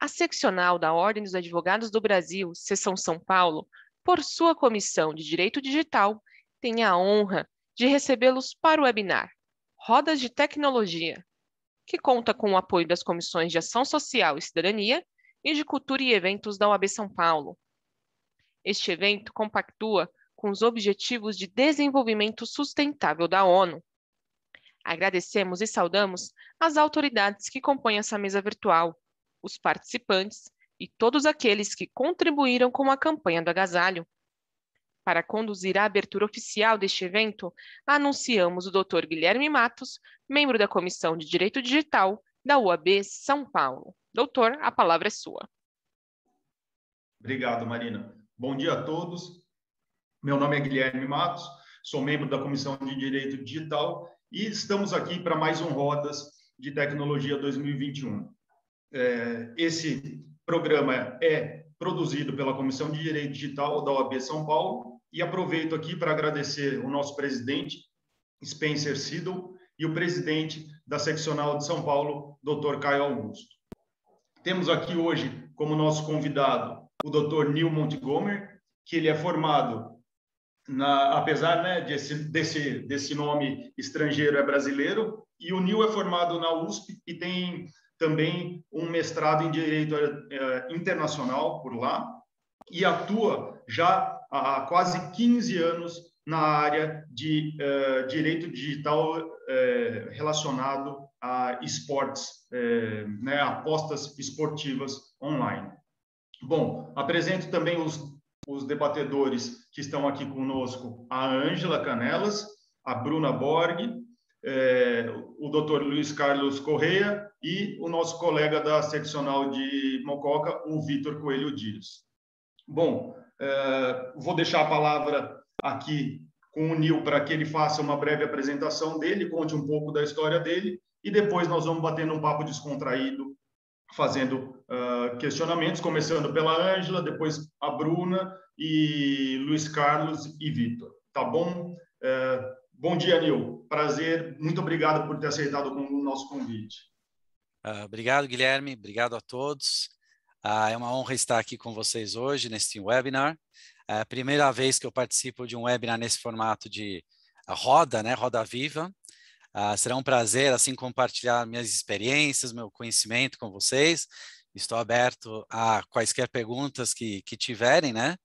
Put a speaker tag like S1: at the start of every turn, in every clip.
S1: A seccional da Ordem dos Advogados do Brasil, Seção São Paulo, por sua comissão de Direito Digital, tem a honra de recebê-los para o webinar Rodas de Tecnologia, que conta com o apoio das comissões de Ação Social e Cidadania e de Cultura e Eventos da UAB São Paulo. Este evento compactua com os Objetivos de Desenvolvimento Sustentável da ONU. Agradecemos e saudamos as autoridades que compõem essa mesa virtual, os participantes e todos aqueles que contribuíram com a campanha do agasalho. Para conduzir a abertura oficial deste evento, anunciamos o Dr. Guilherme Matos, membro da Comissão de Direito Digital da UAB São Paulo. Doutor, a palavra é sua.
S2: Obrigado, Marina. Bom dia a todos. Meu nome é Guilherme Matos, sou membro da Comissão de Direito Digital e estamos aqui para mais um Rodas de Tecnologia 2021. É, esse programa é produzido pela Comissão de Direito Digital da OAB São Paulo e aproveito aqui para agradecer o nosso presidente, Spencer Siddle, e o presidente da seccional de São Paulo, Dr. Caio Augusto. Temos aqui hoje como nosso convidado o Dr. Neil Montgomery, que ele é formado na, apesar né, desse, desse, desse nome estrangeiro é brasileiro, e o Neil é formado na USP e tem também um mestrado em Direito eh, Internacional por lá e atua já há quase 15 anos na área de uh, direito digital uh, relacionado a esportes, uh, né, apostas esportivas online. Bom, apresento também os, os debatedores que estão aqui conosco, a Ângela Canelas, a Bruna Borg, o Dr. Luiz Carlos Correia e o nosso colega da seccional de Mococa, o Vitor Coelho Dias. Bom, é, vou deixar a palavra aqui com o Nil para que ele faça uma breve apresentação dele, conte um pouco da história dele e depois nós vamos batendo um papo descontraído, fazendo é, questionamentos, começando pela Ângela, depois a Bruna e Luiz Carlos e Vitor. Tá bom? É, bom dia, Nil. Prazer. Muito obrigado por ter aceitado o nosso convite.
S3: Uh, obrigado, Guilherme. Obrigado a todos. Uh, é uma honra estar aqui com vocês hoje neste webinar. É a primeira vez que eu participo de um webinar nesse formato de ah, roda, né? Roda viva. Uh, será um prazer, assim, compartilhar minhas experiências, meu conhecimento com vocês. Estou aberto a quaisquer perguntas que, que tiverem, né?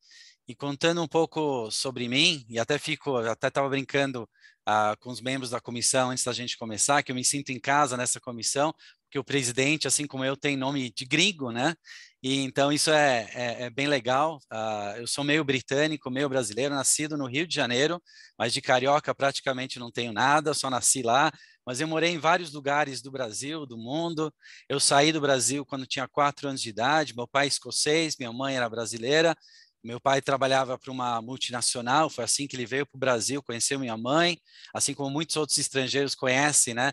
S3: E contando um pouco sobre mim, e até fico, até estava brincando uh, com os membros da comissão antes da gente começar, que eu me sinto em casa nessa comissão, que o presidente, assim como eu, tem nome de gringo, né? E então isso é, é, é bem legal. Uh, eu sou meio britânico, meio brasileiro, nascido no Rio de Janeiro, mas de carioca praticamente não tenho nada, só nasci lá. Mas eu morei em vários lugares do Brasil, do mundo. Eu saí do Brasil quando tinha quatro anos de idade. Meu pai é escocês, minha mãe era brasileira. Meu pai trabalhava para uma multinacional, foi assim que ele veio para o Brasil, conheceu minha mãe, assim como muitos outros estrangeiros conhecem, né?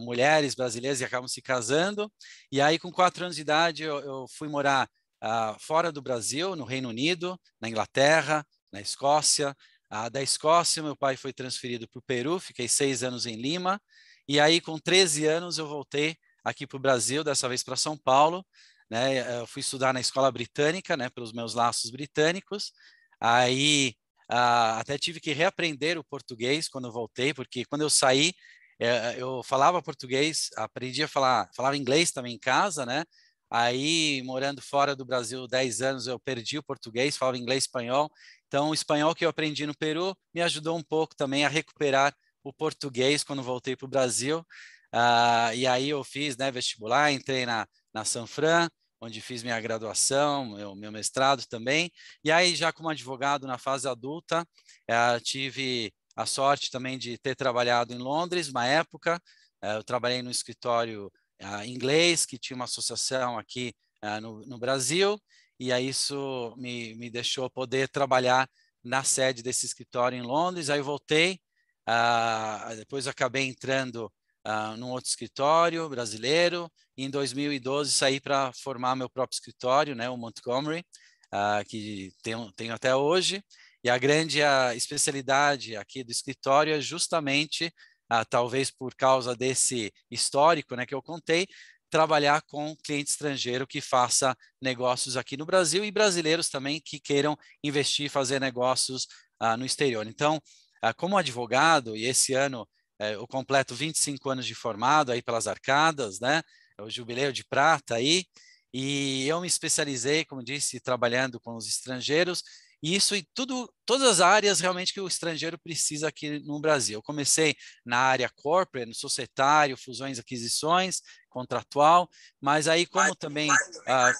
S3: mulheres brasileiras que acabam se casando. E aí, com quatro anos de idade, eu, eu fui morar ah, fora do Brasil, no Reino Unido, na Inglaterra, na Escócia. Ah, da Escócia, meu pai foi transferido para o Peru, fiquei seis anos em Lima. E aí, com 13 anos, eu voltei aqui para o Brasil, dessa vez para São Paulo. Né? Eu fui estudar na escola britânica, né? pelos meus laços britânicos. Aí, ah, até tive que reaprender o português quando voltei, porque quando eu saí, é, é, eu falava português, aprendi a falar, falava inglês também em casa, né? Aí, morando fora do Brasil 10 anos, eu perdi o português, falava inglês e espanhol. Então, o espanhol que eu aprendi no Peru me ajudou um pouco também a recuperar o português quando voltei para o Brasil. Uh, e aí eu fiz né, vestibular, entrei na, na Fran, onde fiz minha graduação, meu, meu mestrado também. E aí, já como advogado na fase adulta, uh, tive a sorte também de ter trabalhado em Londres uma época. Eh, eu trabalhei no escritório ah, inglês que tinha uma associação aqui ah, no, no Brasil e aí isso me, me deixou poder trabalhar na sede desse escritório em Londres. Aí voltei, ah, depois acabei entrando num outro escritório brasileiro. E em 2012 saí para formar meu próprio escritório, né, o Montgomery, que tenho, tenho até hoje. E a grande a especialidade aqui do escritório é justamente, ah, talvez por causa desse histórico né, que eu contei, trabalhar com cliente estrangeiro que faça negócios aqui no Brasil e brasileiros também que queiram investir e fazer negócios ah, no exterior. Então, ah, como advogado, e esse ano eh, eu completo 25 anos de formado aí pelas arcadas, né? É o jubileu de prata aí, e eu me especializei, como disse, trabalhando com os estrangeiros isso em tudo, todas as áreas realmente que o estrangeiro precisa aqui no Brasil. Eu comecei na área corporate, no societário, fusões, aquisições, contratual, mas aí como também ah,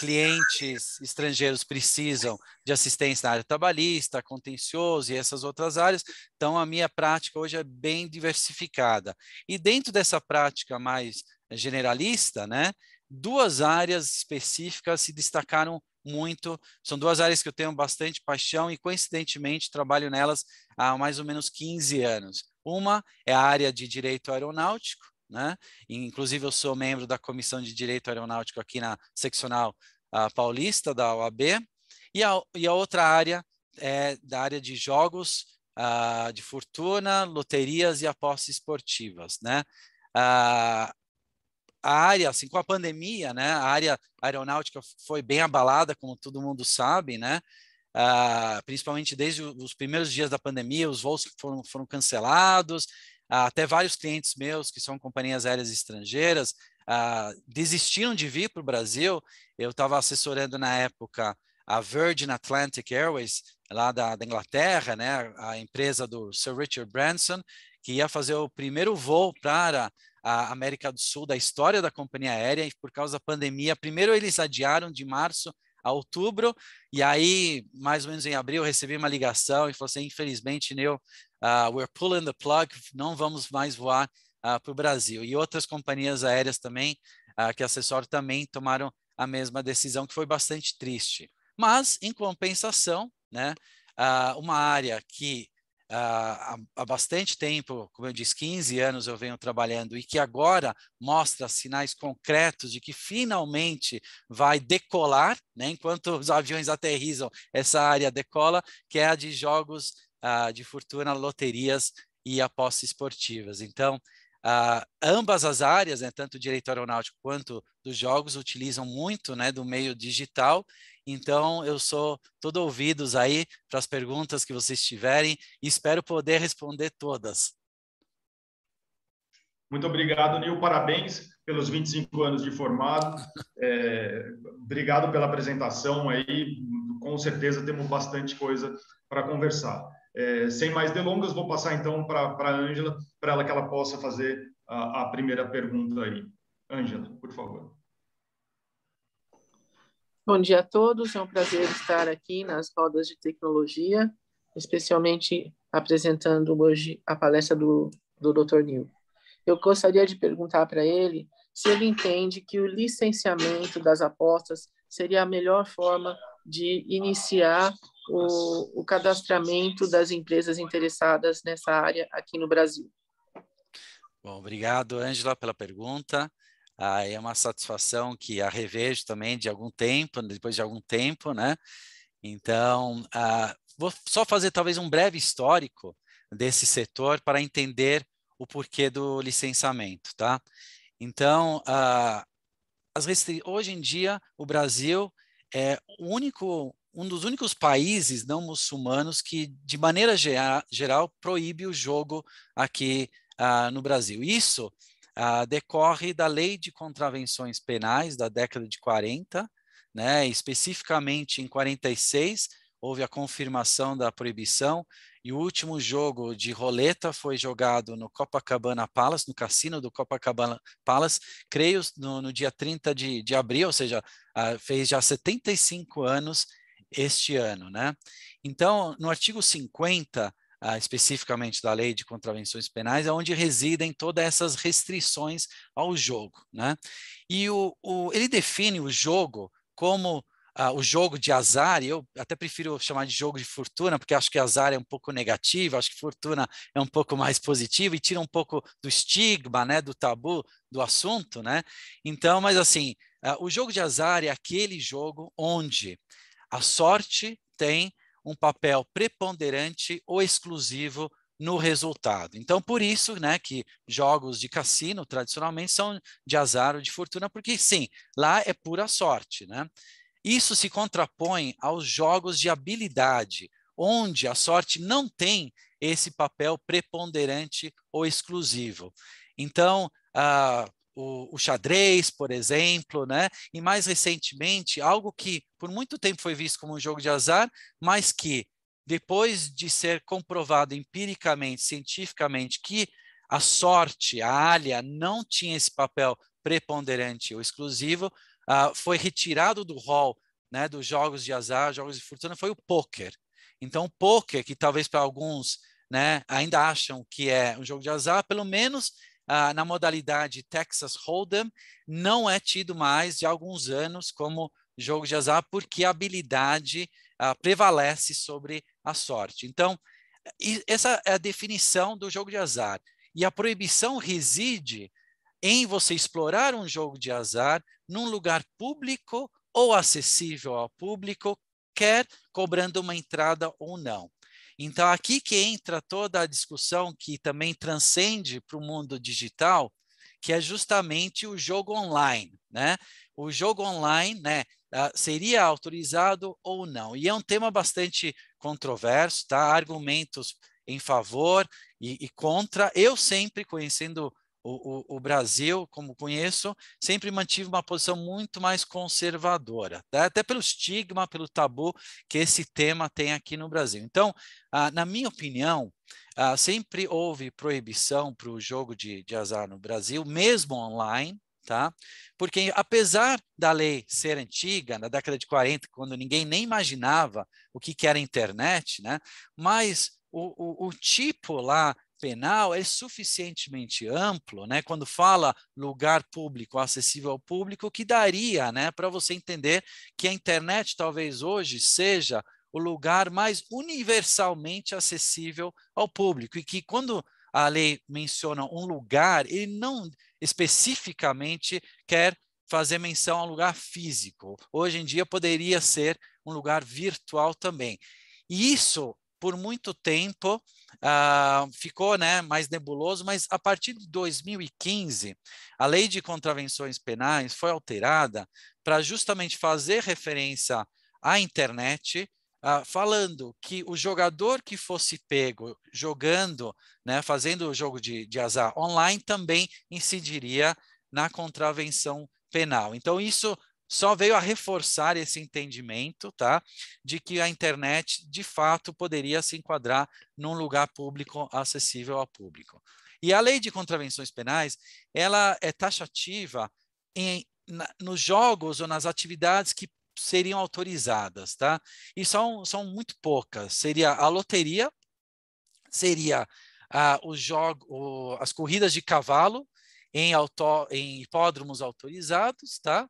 S3: clientes estrangeiros precisam de assistência na área trabalhista, contencioso e essas outras áreas, então a minha prática hoje é bem diversificada. E dentro dessa prática mais generalista, né, duas áreas específicas se destacaram muito. São duas áreas que eu tenho bastante paixão e, coincidentemente, trabalho nelas há mais ou menos 15 anos. Uma é a área de direito aeronáutico, né? Inclusive, eu sou membro da Comissão de Direito Aeronáutico aqui na seccional uh, paulista da OAB, e a, e a outra área é da área de jogos uh, de fortuna, loterias e apostas esportivas, né? Ah, a área, assim, com a pandemia, né, a área aeronáutica foi bem abalada, como todo mundo sabe, né, uh, principalmente desde os primeiros dias da pandemia, os voos foram, foram cancelados, uh, até vários clientes meus, que são companhias aéreas estrangeiras, uh, desistiram de vir para o Brasil. Eu estava assessorando na época a Virgin Atlantic Airways, lá da, da, Inglaterra, né, a empresa do Sir Richard Branson, que ia fazer o primeiro voo para a América do Sul da história da companhia aérea e por causa da pandemia, primeiro eles adiaram de março a outubro e aí mais ou menos em abril recebi uma ligação e falou assim, infelizmente, Neil, uh, we're pulling the plug, não vamos mais voar uh, ah, para o Brasil. E outras companhias aéreas também, uh, que acessório também tomaram a mesma decisão, que foi bastante triste. Mas, em compensação, né, uma área que ah, há, há bastante tempo, como eu disse, 15 anos eu venho trabalhando e que agora mostra sinais concretos de que finalmente vai decolar, né? enquanto os aviões aterrizam, essa área decola, que é a de jogos uh, de fortuna, loterias e apostas esportivas. Então, Uh, ambas as áreas, né, tanto o direito aeronáutico quanto dos jogos, utilizam muito né, do meio digital. Então, eu sou todo ouvidos aí para as perguntas que vocês tiverem e espero poder responder todas.
S2: Muito obrigado, Nil. Parabéns pelos 25 anos de formado. É, obrigado pela apresentação aí. Com certeza temos bastante coisa para conversar. É, sem mais delongas, vou passar então para a Ângela, para ela que ela possa fazer a, a primeira pergunta aí. Ângela, por favor.
S1: Bom dia a todos, é um prazer estar aqui nas rodas de tecnologia, especialmente apresentando hoje a palestra do, do Dr. Neil. Eu gostaria de perguntar para ele se ele entende que o licenciamento das apostas seria a melhor forma de iniciar o, o cadastramento das empresas interessadas nessa área aqui no Brasil.
S3: Bom, obrigado, Angela pela pergunta. Ah, é uma satisfação que a revejo também de algum tempo, depois de algum tempo, né? Então, ah, vou só fazer talvez um breve histórico desse setor para entender o porquê do licenciamento, tá? Então, ah, hoje em dia, o Brasil é o único, um dos únicos países não muçulmanos que, de maneira geral, proíbe o jogo aqui ah, no Brasil. Isso ah, decorre da lei de contravenções penais da década de 40, né, especificamente em 46, houve a confirmação da proibição e o último jogo de roleta foi jogado no Copacabana Palace, no cassino do Copacabana Palace, creio no, no dia 30 de, de abril, ou seja, ah, fez já 75 anos este ano. Né? Então, no artigo 50, Uh, ah, especificamente da lei de contravenções penais, é onde residem todas essas restrições ao jogo. Né? E o, o, ele define o jogo como uh, o jogo de azar, e eu até prefiro chamar de jogo de fortuna, porque acho que azar é um pouco negativo, acho que fortuna é um pouco mais positivo e tira um pouco do estigma, né, do tabu do assunto, né? Então, mas assim, uh, o jogo de azar é aquele jogo onde a sorte tem um papel preponderante ou exclusivo no resultado. Então, por isso, né, que jogos de cassino tradicionalmente são de azar ou de fortuna, porque sim, lá é pura sorte, né? Isso se contrapõe aos jogos de habilidade, onde a sorte não tem esse papel preponderante ou exclusivo. Então, ah, o, o, xadrez, por exemplo, né? e mais recentemente, algo que por muito tempo foi visto como um jogo de azar, mas que, depois de ser comprovado empiricamente, cientificamente, que a sorte, a alha, não tinha esse papel preponderante ou exclusivo, uh, foi retirado do hall né, dos jogos de azar, jogos de fortuna, foi o poker. Então, o poker, que talvez para alguns né, ainda acham que é um jogo de azar, pelo menos uh, na modalidade Texas Hold'em, não é tido mais de alguns anos como jogo de azar, porque a habilidade uh, prevalece sobre a sorte. Então, essa é a definição do jogo de azar. E a proibição reside em você explorar um jogo de azar num lugar público ou acessível ao público, quer cobrando uma entrada ou não. Então, aqui que entra toda a discussão que também transcende para o mundo digital, que é justamente o jogo online, né? O jogo online, né? Ah, seria autorizado ou não? E é um tema bastante controverso, tá? Argumentos em favor e, e contra. Eu sempre, conhecendo o, o, o, Brasil, como conheço, sempre mantive uma posição muito mais conservadora, tá? até pelo estigma, pelo tabu que esse tema tem aqui no Brasil. Então, ah, na minha opinião, ah, sempre houve proibição para o jogo de, de azar no Brasil, mesmo online, tá? Porque apesar da lei ser antiga, na década de 40, quando ninguém nem imaginava o que, que era internet, né? Mas o, o, o tipo lá penal é suficientemente amplo, né? Quando fala lugar público, acessível ao público, que daria, né, para você entender que a internet talvez hoje seja o lugar mais universalmente acessível ao público e que quando a lei menciona um lugar, ele não especificamente quer fazer menção a um lugar físico. Hoje em dia poderia ser um lugar virtual também. E isso por muito tempo uh, ficou né, mais nebuloso, mas a partir de 2015, a lei de contravenções penais foi alterada para justamente fazer referência à internet, uh, falando que o jogador que fosse pego jogando, né, fazendo o jogo de, de azar online, também incidiria na contravenção penal. Então, isso só veio a reforçar esse entendimento, tá? De que a internet, de fato, poderia se enquadrar num lugar público acessível ao público. E a lei de contravenções penais, ela é taxativa em, na, nos jogos ou nas atividades que seriam autorizadas, tá? E são, são muito poucas. Seria a loteria, seria ah, o jogo, o, as corridas de cavalo em, auto, em hipódromos autorizados, tá?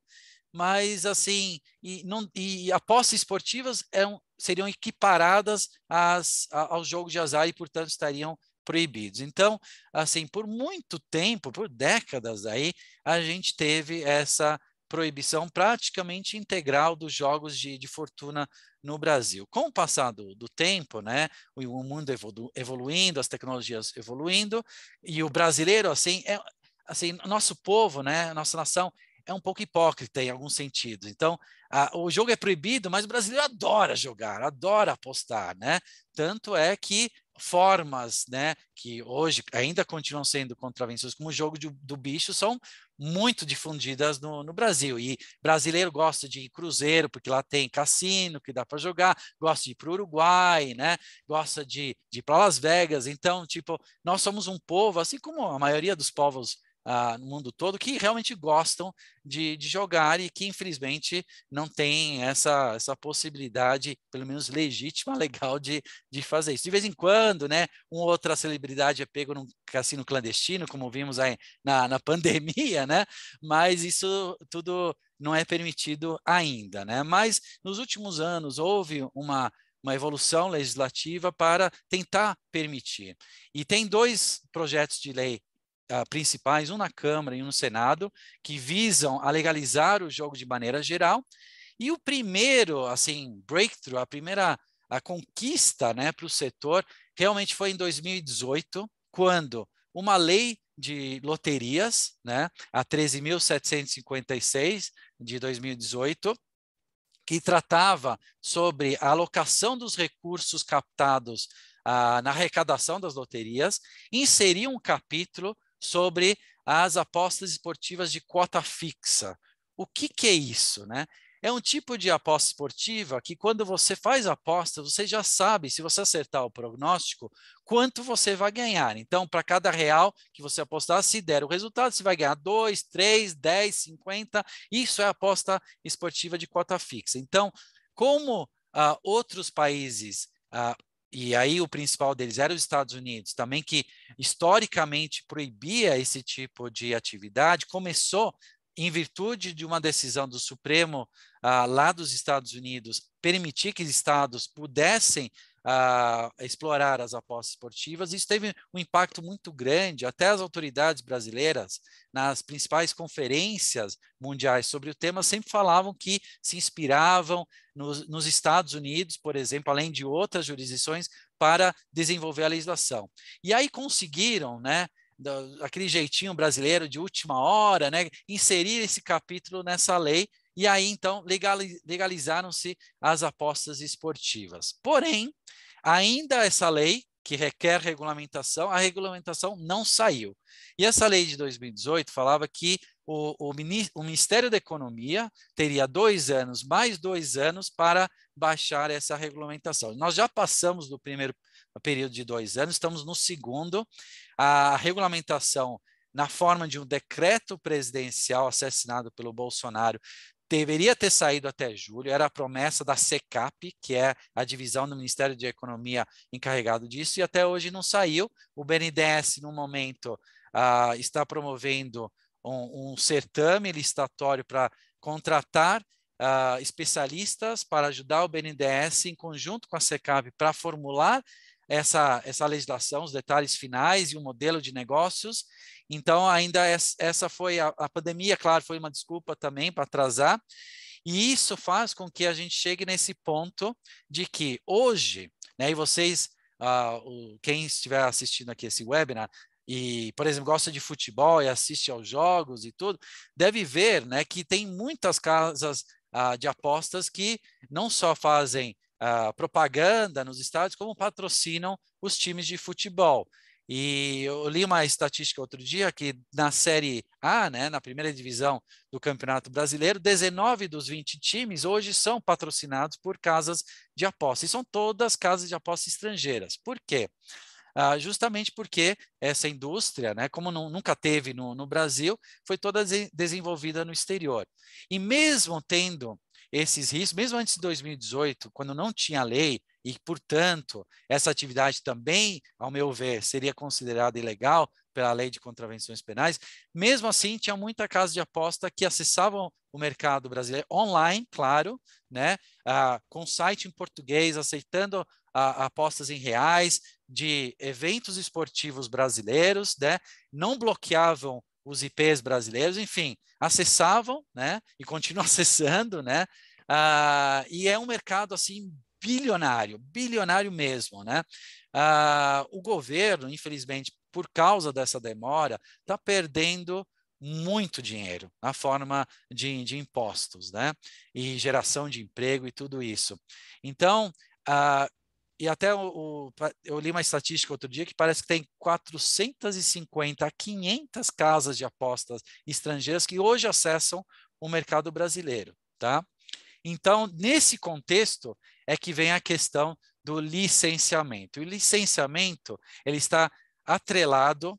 S3: mas assim, e, não, e apostas esportivas é seriam equiparadas às, jogos de azar e, portanto, estariam proibidos. Então, assim, por muito tempo, por décadas aí, a gente teve essa proibição praticamente integral dos jogos de, de fortuna no Brasil. Com o passar do, do tempo, né, o, o mundo evolu evoluindo, as tecnologias evoluindo, e o brasileiro, assim, é, assim, nosso povo, né, nossa nação é um pouco hipócrita em alguns sentidos. Então, a, o jogo é proibido, mas o brasileiro adora jogar, adora apostar, né? Tanto é que formas, né, que hoje ainda continuam sendo contravenções, como o jogo de, do bicho, são muito difundidas no, no, Brasil. E brasileiro gosta de ir cruzeiro, porque lá tem cassino que dá para jogar, gosta de ir para o Uruguai, né, gosta de, de ir para Las Vegas. Então, tipo, nós somos um povo, assim como a maioria dos povos ah, no mundo todo que realmente gostam de, de jogar e que infelizmente não tem essa, essa possibilidade, pelo menos legítima, legal de, de fazer isso. De vez em quando, né, uma outra celebridade é pego num cassino clandestino, como vimos aí na, na pandemia, né, mas isso tudo não é permitido ainda, né, mas nos últimos anos houve uma uma evolução legislativa para tentar permitir. E tem dois projetos de lei uh, principais, um na Câmara e um no Senado, que visam a legalizar o jogo de maneira geral. E o primeiro, assim, breakthrough, a primeira a conquista né, para o setor, realmente foi em 2018, quando uma lei de loterias, né, a 13.756 de 2018, que tratava sobre a alocação dos recursos captados ah, na arrecadação das loterias, inseria um capítulo sobre as apostas esportivas de cota fixa. O que, que é isso, né? É um tipo de aposta esportiva que, quando você faz aposta, você já sabe, se você acertar o prognóstico, quanto você vai ganhar. Então, para cada real que você apostar, se der o resultado, você vai ganhar 2, 3, 10, 50. Isso é aposta esportiva de cota fixa. Então, como uh, outros países uh, e aí o principal deles era os Estados Unidos, também que historicamente proibia esse tipo de atividade, começou em virtude de uma decisão do Supremo ah, lá dos Estados Unidos permitir que estados pudessem a explorar as apostas esportivas. Isso teve um impacto muito grande, até as autoridades brasileiras, nas principais conferências mundiais sobre o tema, sempre falavam que se inspiravam nos, nos Estados Unidos, por exemplo, além de outras jurisdições, para desenvolver a legislação. E aí conseguiram, né? aquele jeitinho brasileiro de última hora, né, inserir esse capítulo nessa lei e aí, então, legalizaram-se as apostas esportivas. Porém, ainda essa lei, que requer regulamentação, a regulamentação não saiu. E essa lei de 2018 falava que o, o, o Ministério da Economia teria dois anos, mais dois anos, para baixar essa regulamentação. Nós já passamos do primeiro período de dois anos, estamos no segundo. A regulamentação na forma de um decreto presidencial assassinado pelo Bolsonaro, deveria ter saído até julho, era a promessa da SECAP, que é a divisão do Ministério de Economia encarregado disso, e até hoje não saiu. O BNDES, no momento, ah, está promovendo um, um certame licitatório para contratar ah, especialistas para ajudar o BNDES, em conjunto com a SECAP, para formular essa, essa legislação, os detalhes finais e o um modelo de negócios. Então, ainda essa foi a, a pandemia, claro, foi uma desculpa também para atrasar. E isso faz com que a gente chegue nesse ponto de que hoje, né, e vocês, uh, quem estiver assistindo aqui esse webinar, e, por exemplo, gosta de futebol e assiste aos jogos e tudo, deve ver né, que tem muitas casas uh, de apostas que não só fazem uh, propaganda nos estádios como patrocinam os times de futebol. E eu li uma estatística outro dia que na Série A, né, na primeira divisão do Campeonato Brasileiro, 19 dos 20 times hoje são patrocinados por casas de aposta. E são todas casas de aposta estrangeiras. Por quê? Ah, justamente porque essa indústria, né, como não, nunca teve no, no Brasil, foi toda desenvolvida no exterior. E mesmo tendo esses riscos, mesmo antes de 2018, quando não tinha lei, e, portanto, essa atividade também, ao meu ver, seria considerada ilegal pela lei de contravenções penais, mesmo assim, tinha muita casa de aposta que acessavam o mercado brasileiro online, claro, né, ah, com site em português, aceitando ah, apostas em reais de eventos esportivos brasileiros, né, não bloqueavam os IPs brasileiros, enfim, acessavam, né? E continuam acessando, né? Ah, e é um mercado assim bilionário, bilionário mesmo, né? Ah, o governo, infelizmente, por causa dessa demora, está perdendo muito dinheiro na forma de, de, impostos, né? E geração de emprego e tudo isso. Então, ah, e até o, o, eu li uma estatística outro dia que parece que tem 450 a 500 casas de apostas estrangeiras que hoje acessam o mercado brasileiro, tá? Então, nesse contexto é que vem a questão do licenciamento. E o licenciamento, ele está atrelado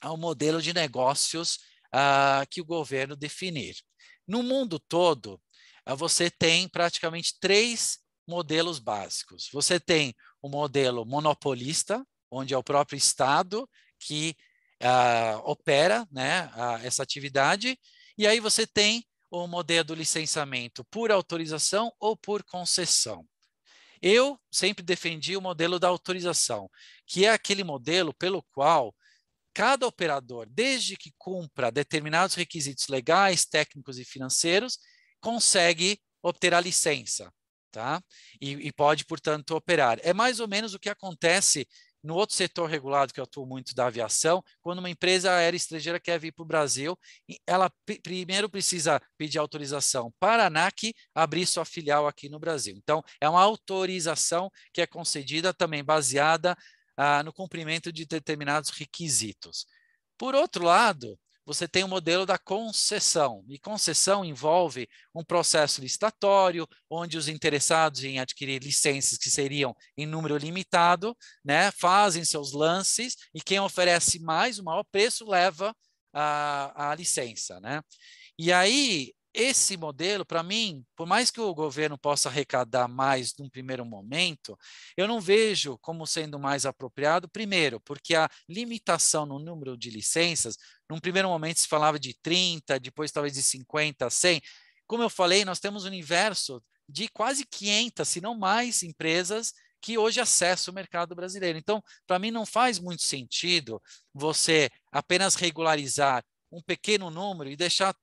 S3: ao modelo de negócios uh, que o governo definir. No mundo todo, uh, você tem praticamente três modelos básicos. Você tem o modelo monopolista, onde é o próprio Estado que uh, opera né, uh, essa atividade, e aí você tem o modelo do licenciamento por autorização ou por concessão. Eu sempre defendi o modelo da autorização, que é aquele modelo pelo qual cada operador, desde que cumpra determinados requisitos legais, técnicos e financeiros, consegue obter a licença tá? E, e, pode, portanto, operar. É mais ou menos o que acontece no outro setor regulado que eu atuo muito da aviação, quando uma empresa aérea estrangeira quer vir para o Brasil, ela primeiro precisa pedir autorização para a ANAC abrir sua filial aqui no Brasil. Então, é uma autorização que é concedida também baseada ah, no cumprimento de determinados requisitos. Por outro lado, você tem o modelo da concessão. E concessão envolve um processo licitatório, onde os interessados em adquirir licenças que seriam em número limitado, né, fazem seus lances e quem oferece mais, o maior preço, leva a, a licença. Né? E aí, esse modelo, para mim, por mais que o governo possa arrecadar mais num primeiro momento, eu não vejo como sendo mais apropriado, primeiro, porque a limitação no número de licenças, num primeiro momento se falava de 30, depois talvez de 50, 100. Como eu falei, nós temos um universo de quase 500, se não mais, empresas que hoje acessam o mercado brasileiro. Então, para mim, não faz muito sentido você apenas regularizar um pequeno número e deixar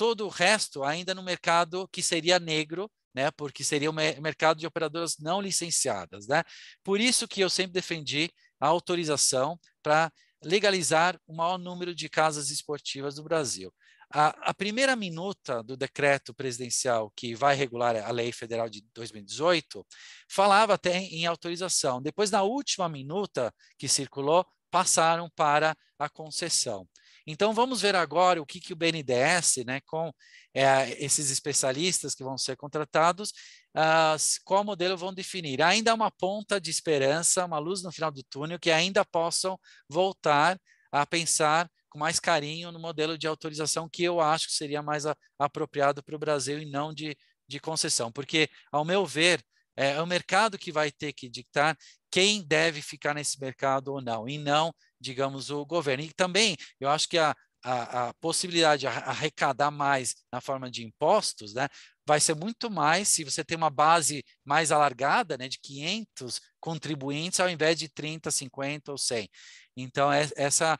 S3: todo o resto ainda no mercado que seria negro, né? Porque seria o mercado de operadoras não licenciadas, né? Por isso que eu sempre defendi a autorização para legalizar o maior número de casas esportivas do Brasil. A, a, primeira minuta do decreto presidencial que vai regular a lei federal de 2018 falava até em, em autorização. Depois, na última minuta que circulou, passaram para a concessão. Então, vamos ver agora o que, que o BNDES, né, com é, esses especialistas que vão ser contratados, uh, qual modelo vão definir. Ainda há uma ponta de esperança, uma luz no final do túnel, que ainda possam voltar a pensar com mais carinho no modelo de autorização que eu acho que seria mais a, apropriado para o Brasil e não de, de concessão. Porque, ao meu ver, eh, é, o mercado que vai ter que dictar quem deve ficar nesse mercado ou não, e não digamos, o governo. E também, eu acho que a, a, a, possibilidade de arrecadar mais na forma de impostos, né, vai ser muito mais se você tem uma base mais alargada, né, de 500 contribuintes ao invés de 30, 50 ou 100. Então é, essa,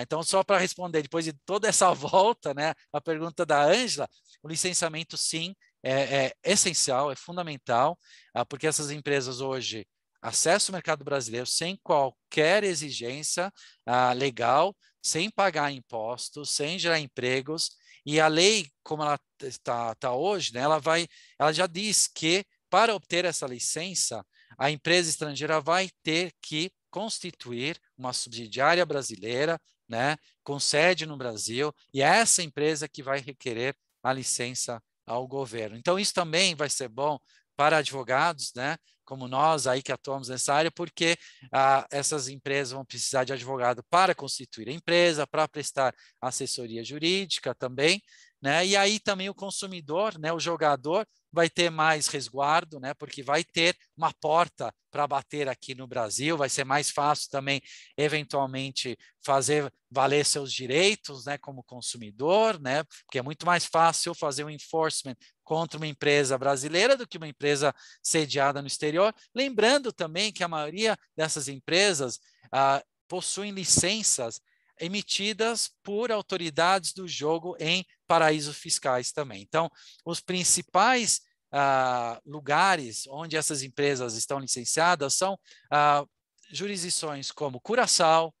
S3: então só para responder depois de toda essa volta, né, a pergunta da Ângela, o licenciamento sim é, é essencial, é fundamental, ah, porque essas empresas hoje acesso ao mercado brasileiro sem qualquer exigência ah, legal, sem pagar impostos, sem gerar empregos. E a lei, como ela está tá hoje, né, ela, vai, ela já diz que para obter essa licença, a empresa estrangeira vai ter que constituir uma subsidiária brasileira, né, com sede no Brasil, e é essa empresa que vai requerer a licença ao governo. Então, isso também vai ser bom para advogados, né, como nós aí que atuamos nessa área, porque ah, essas empresas vão precisar de advogado para constituir a empresa, para prestar assessoria jurídica também, né? E aí também o consumidor, né, o jogador, vai ter mais resguardo, né? Porque vai ter uma porta para bater aqui no Brasil, vai ser mais fácil também eventualmente fazer valer seus direitos, né, como consumidor, né? Porque é muito mais fácil fazer um enforcement contra uma empresa brasileira do que uma empresa sediada no exterior. Lembrando também que a maioria dessas empresas ah, possuem licenças emitidas por autoridades do jogo em paraísos fiscais também. Então, os principais ah, lugares onde essas empresas estão licenciadas são ah, jurisdições como Curaçao,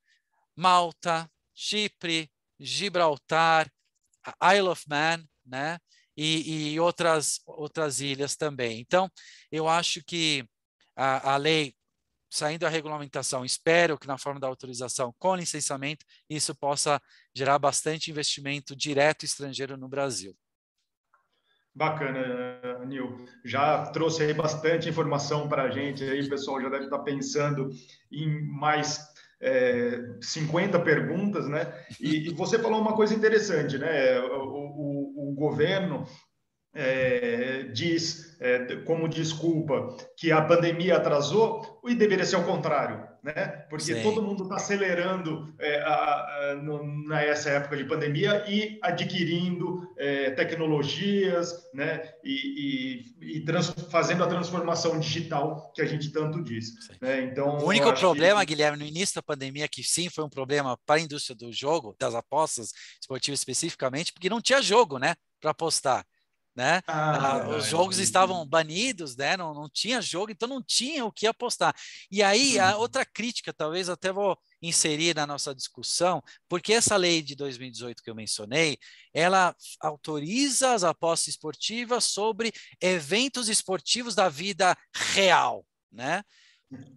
S3: Malta, Chipre, Gibraltar, Isle of Man, né? E, e outras, outras ilhas também. Então, eu acho que a, a lei saindo a regulamentação, espero que na forma da autorização com licenciamento, isso possa gerar bastante investimento direto estrangeiro no Brasil.
S2: Bacana, Nil. Já trouxe aí bastante informação para a gente. Aí, pessoal, já deve estar tá pensando em mais é, 50 perguntas, né? E, e, você falou uma coisa interessante, né? O, o, o governo é, diz é, como desculpa que a pandemia atrasou, e deveria ser o contrário, né? Porque Sim. todo mundo está acelerando é, a, a, no, nessa época de pandemia e adquirindo é, tecnologias, né? E, e, e trans, fazendo a transformação digital que a gente tanto diz. Né? Então, o único problema, que...
S3: Guilherme, no início da pandemia, que sim foi um problema para a indústria do jogo, das apostas esportivas especificamente, porque não tinha jogo, né? Para apostar né? Ah, ah, os jogos é. estavam banidos, né? Não, não tinha jogo, então não tinha o que apostar. E aí, a uhum. outra crítica, talvez até vou inserir na nossa discussão, porque essa lei de 2018 que eu mencionei, ela autoriza as apostas esportivas sobre eventos esportivos da vida real, né?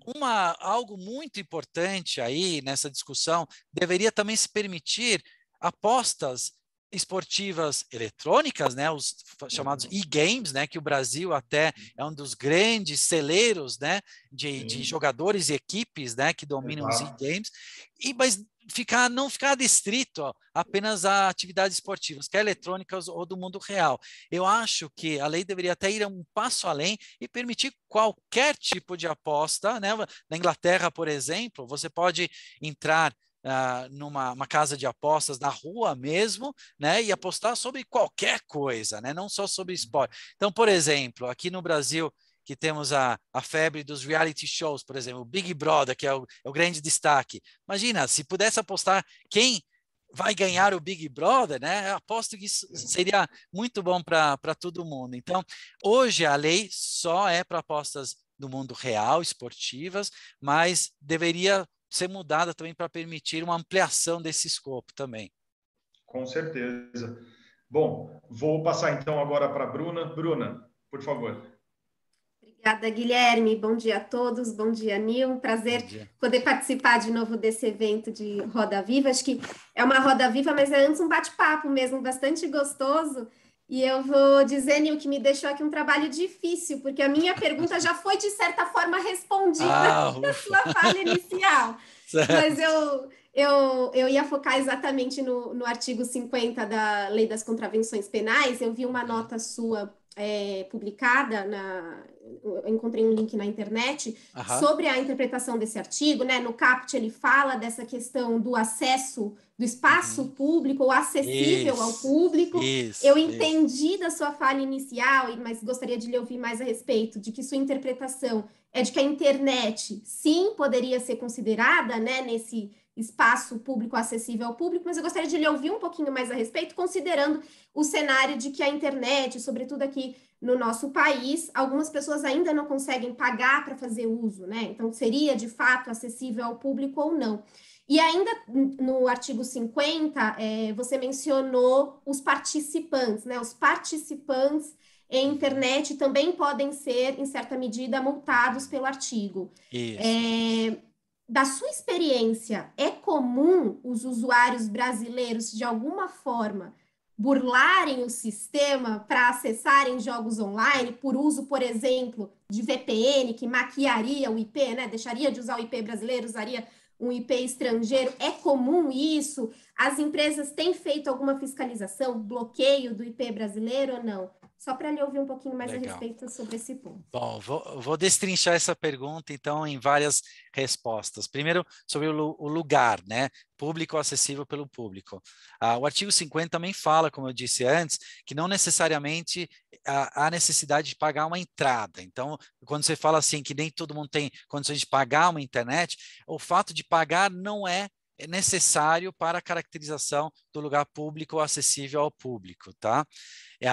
S3: Uma, algo muito importante aí nessa discussão deveria também se permitir apostas esportivas eletrônicas, né, os chamados e-games, né, que o Brasil até é um dos grandes celeiros, né, de, de jogadores e equipes, né, que dominam Exato. os e-games, e mas ficar não ficar distrito ó, apenas a atividades esportivas, que eletrônicas ou do mundo real. Eu acho que a lei deveria até ir um passo além e permitir qualquer tipo de aposta, né? Na Inglaterra, por exemplo, você pode entrar uh, numa casa de apostas na rua mesmo, né? E apostar sobre qualquer coisa, né? Não só sobre uhum. esporte. Então, por exemplo, aqui no Brasil que temos a, a febre dos reality shows, por exemplo, o Big Brother, que é o, é o grande destaque. Imagina, se pudesse apostar quem vai ganhar o Big Brother, né? Eu aposto que isso seria muito bom para todo mundo. Então, hoje a lei só é para apostas do mundo real, esportivas, mas deveria ser mudada também para permitir uma ampliação desse escopo também.
S2: Com certeza. Bom, vou passar então agora para a Bruna. Bruna, por favor.
S4: Obrigada, Guilherme. Bom dia a todos. Bom dia, Nil. Um prazer dia. poder participar de novo desse evento de Roda Viva. Acho que é uma Roda Viva, mas é antes um bate-papo mesmo, bastante gostoso e eu vou dizer, Nil, que me deixou aqui um trabalho difícil, porque a minha pergunta já foi, de certa forma, respondida ah, na sua fala inicial. Certo. Mas eu, eu, eu ia focar exatamente no, no artigo 50 da Lei das Contravenções Penais. Eu vi uma uhum. nota sua é, publicada, na, eu encontrei um link na internet, Aham. sobre a interpretação desse artigo. Né? No CAPT, ele fala dessa questão do acesso do espaço uhum. público ou acessível isso, ao público. Isso, eu entendi isso. da sua fala inicial, mas gostaria de lhe ouvir mais a respeito, de que sua interpretação é de que a internet, sim, poderia ser considerada né, nesse espaço público acessível ao público, mas eu gostaria de lhe ouvir um pouquinho mais a respeito, considerando o cenário de que a internet, sobretudo aqui no nosso país, algumas pessoas ainda não conseguem pagar para fazer uso, né? Então, seria de fato acessível ao público ou não. E ainda no artigo 50, é, você mencionou os participantes, né? Os participantes em uhum. internet também podem ser, em certa medida, multados pelo artigo. Isso. É, da sua experiência, é comum os usuários brasileiros, de alguma forma, burlarem o sistema para acessarem jogos online por uso, por exemplo, de VPN, que maquiaria o IP, né? deixaria de usar o IP brasileiro, usaria um IP estrangeiro? É comum isso? As empresas têm feito alguma fiscalização, bloqueio do IP brasileiro ou não? só para lhe ouvir um pouquinho mais Legal. a respeito sobre esse ponto.
S3: Bom, vou, vou, destrinchar essa pergunta, então, em várias respostas. Primeiro, sobre o, o lugar, né? Público acessível pelo público. Ah, o artigo 50 também fala, como eu disse antes, que não necessariamente há necessidade de pagar uma entrada. Então, quando você fala assim que nem todo mundo tem condições de pagar uma internet, o fato de pagar não é é necessário para a caracterização do lugar público acessível ao público, tá? É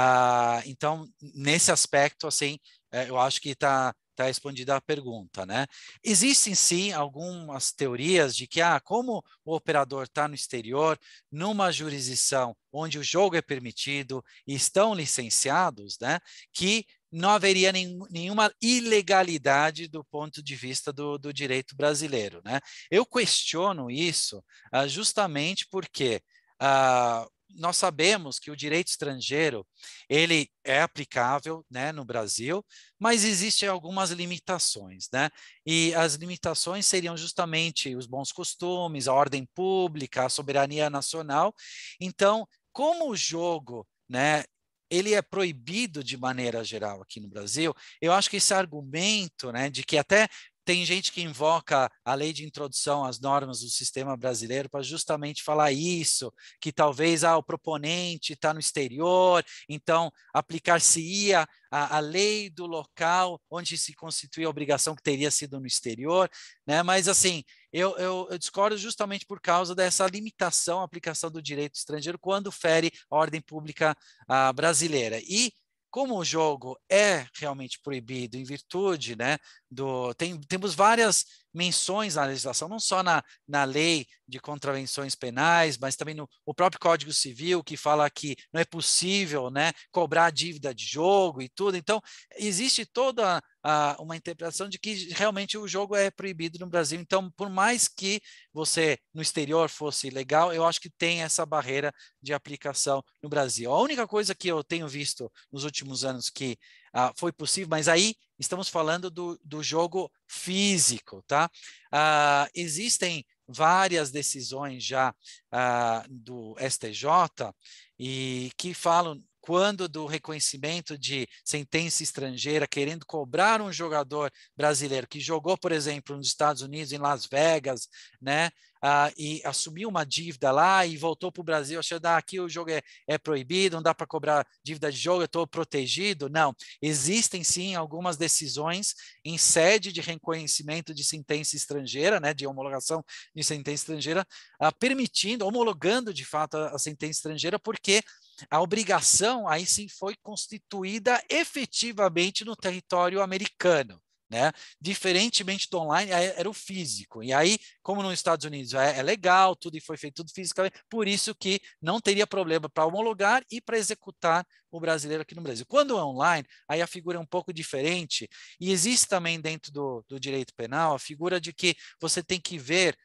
S3: então, nesse aspecto, assim, é, eu acho que está tá respondida a pergunta, né? Existem sim algumas teorias de que, ah, como o operador está no exterior, numa jurisdição onde o jogo é permitido e estão licenciados, né? Que não haveria nenhuma ilegalidade do ponto de vista do, do direito brasileiro. Né? Eu questiono isso ah, justamente porque ah, nós sabemos que o direito estrangeiro ele é aplicável né, no Brasil, mas existem algumas limitações, né? E as limitações seriam justamente os bons costumes, a ordem pública, a soberania nacional. Então, como o jogo né, ele é proibido de maneira geral aqui no Brasil. Eu acho que esse argumento, né, de que até tem gente que invoca a lei de introdução às normas do sistema brasileiro para justamente falar isso, que talvez ah, o proponente está no exterior, então aplicar-se-ia a, a lei do local onde se constitui a obrigação que teria sido no exterior, né? mas assim, eu, eu, eu, discordo justamente por causa dessa limitação à aplicação do direito estrangeiro quando fere a ordem pública ah, brasileira. E como o jogo é realmente proibido em virtude, né, do tem, temos várias menções à legislação, não só na, na lei de contravenções penais, mas também no o próprio Código Civil, que fala que não é possível né, cobrar dívida de jogo e tudo. Então, existe toda a, uma interpretação de que realmente o jogo é proibido no Brasil. Então, por mais que você no exterior fosse legal, eu acho que tem essa barreira de aplicação no Brasil. A única coisa que eu tenho visto nos últimos anos que ah, foi possível, mas aí estamos falando do, do jogo físico, tá? Ah, existem várias decisões já ah, do STJ e que falam quando do reconhecimento de sentença estrangeira, querendo cobrar um jogador brasileiro que jogou, por exemplo, nos Estados Unidos, em Las Vegas, né, ah, e assumiu uma dívida lá e voltou para o Brasil, achando ah, aqui o jogo é, é proibido, não dá para cobrar dívida de jogo, eu estou protegido. Não, existem sim algumas decisões em sede de reconhecimento de sentença estrangeira, né, de homologação de sentença estrangeira, ah, permitindo, homologando de fato a, a sentença estrangeira, porque a obrigação aí sim foi constituída efetivamente no território americano. Né? Diferentemente do online, é, era o físico. E aí, como nos Estados Unidos é, é legal, tudo foi feito tudo fisicamente, por isso que não teria problema para homologar e para executar o brasileiro aqui no Brasil. Quando é online, aí a figura é um pouco diferente, e existe também dentro do, do direito penal a figura de que você tem que ver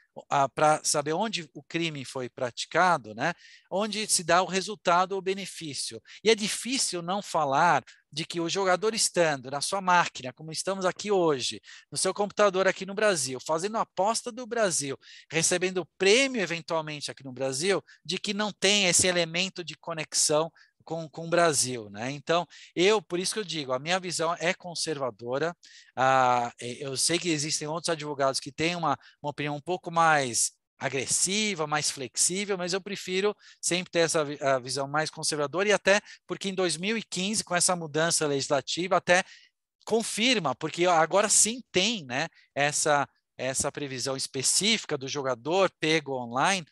S3: para saber onde o crime foi praticado, né? onde se dá o resultado ou benefício. E é difícil não falar de que o jogador estando na sua máquina, como estamos aqui hoje, no seu computador aqui no Brasil, fazendo aposta do Brasil, recebendo prêmio eventualmente aqui no Brasil, de que não tem esse elemento de conexão com, com o Brasil, né? Então, eu, por isso que eu digo, a minha visão é conservadora. Ah, eu sei que existem outros advogados que têm uma, uma opinião um pouco mais agressiva, mais flexível, mas eu prefiro sempre ter essa visão mais conservadora e até porque em 2015, com essa mudança legislativa, até confirma, porque agora sim tem, né, essa essa previsão específica do jogador pego online.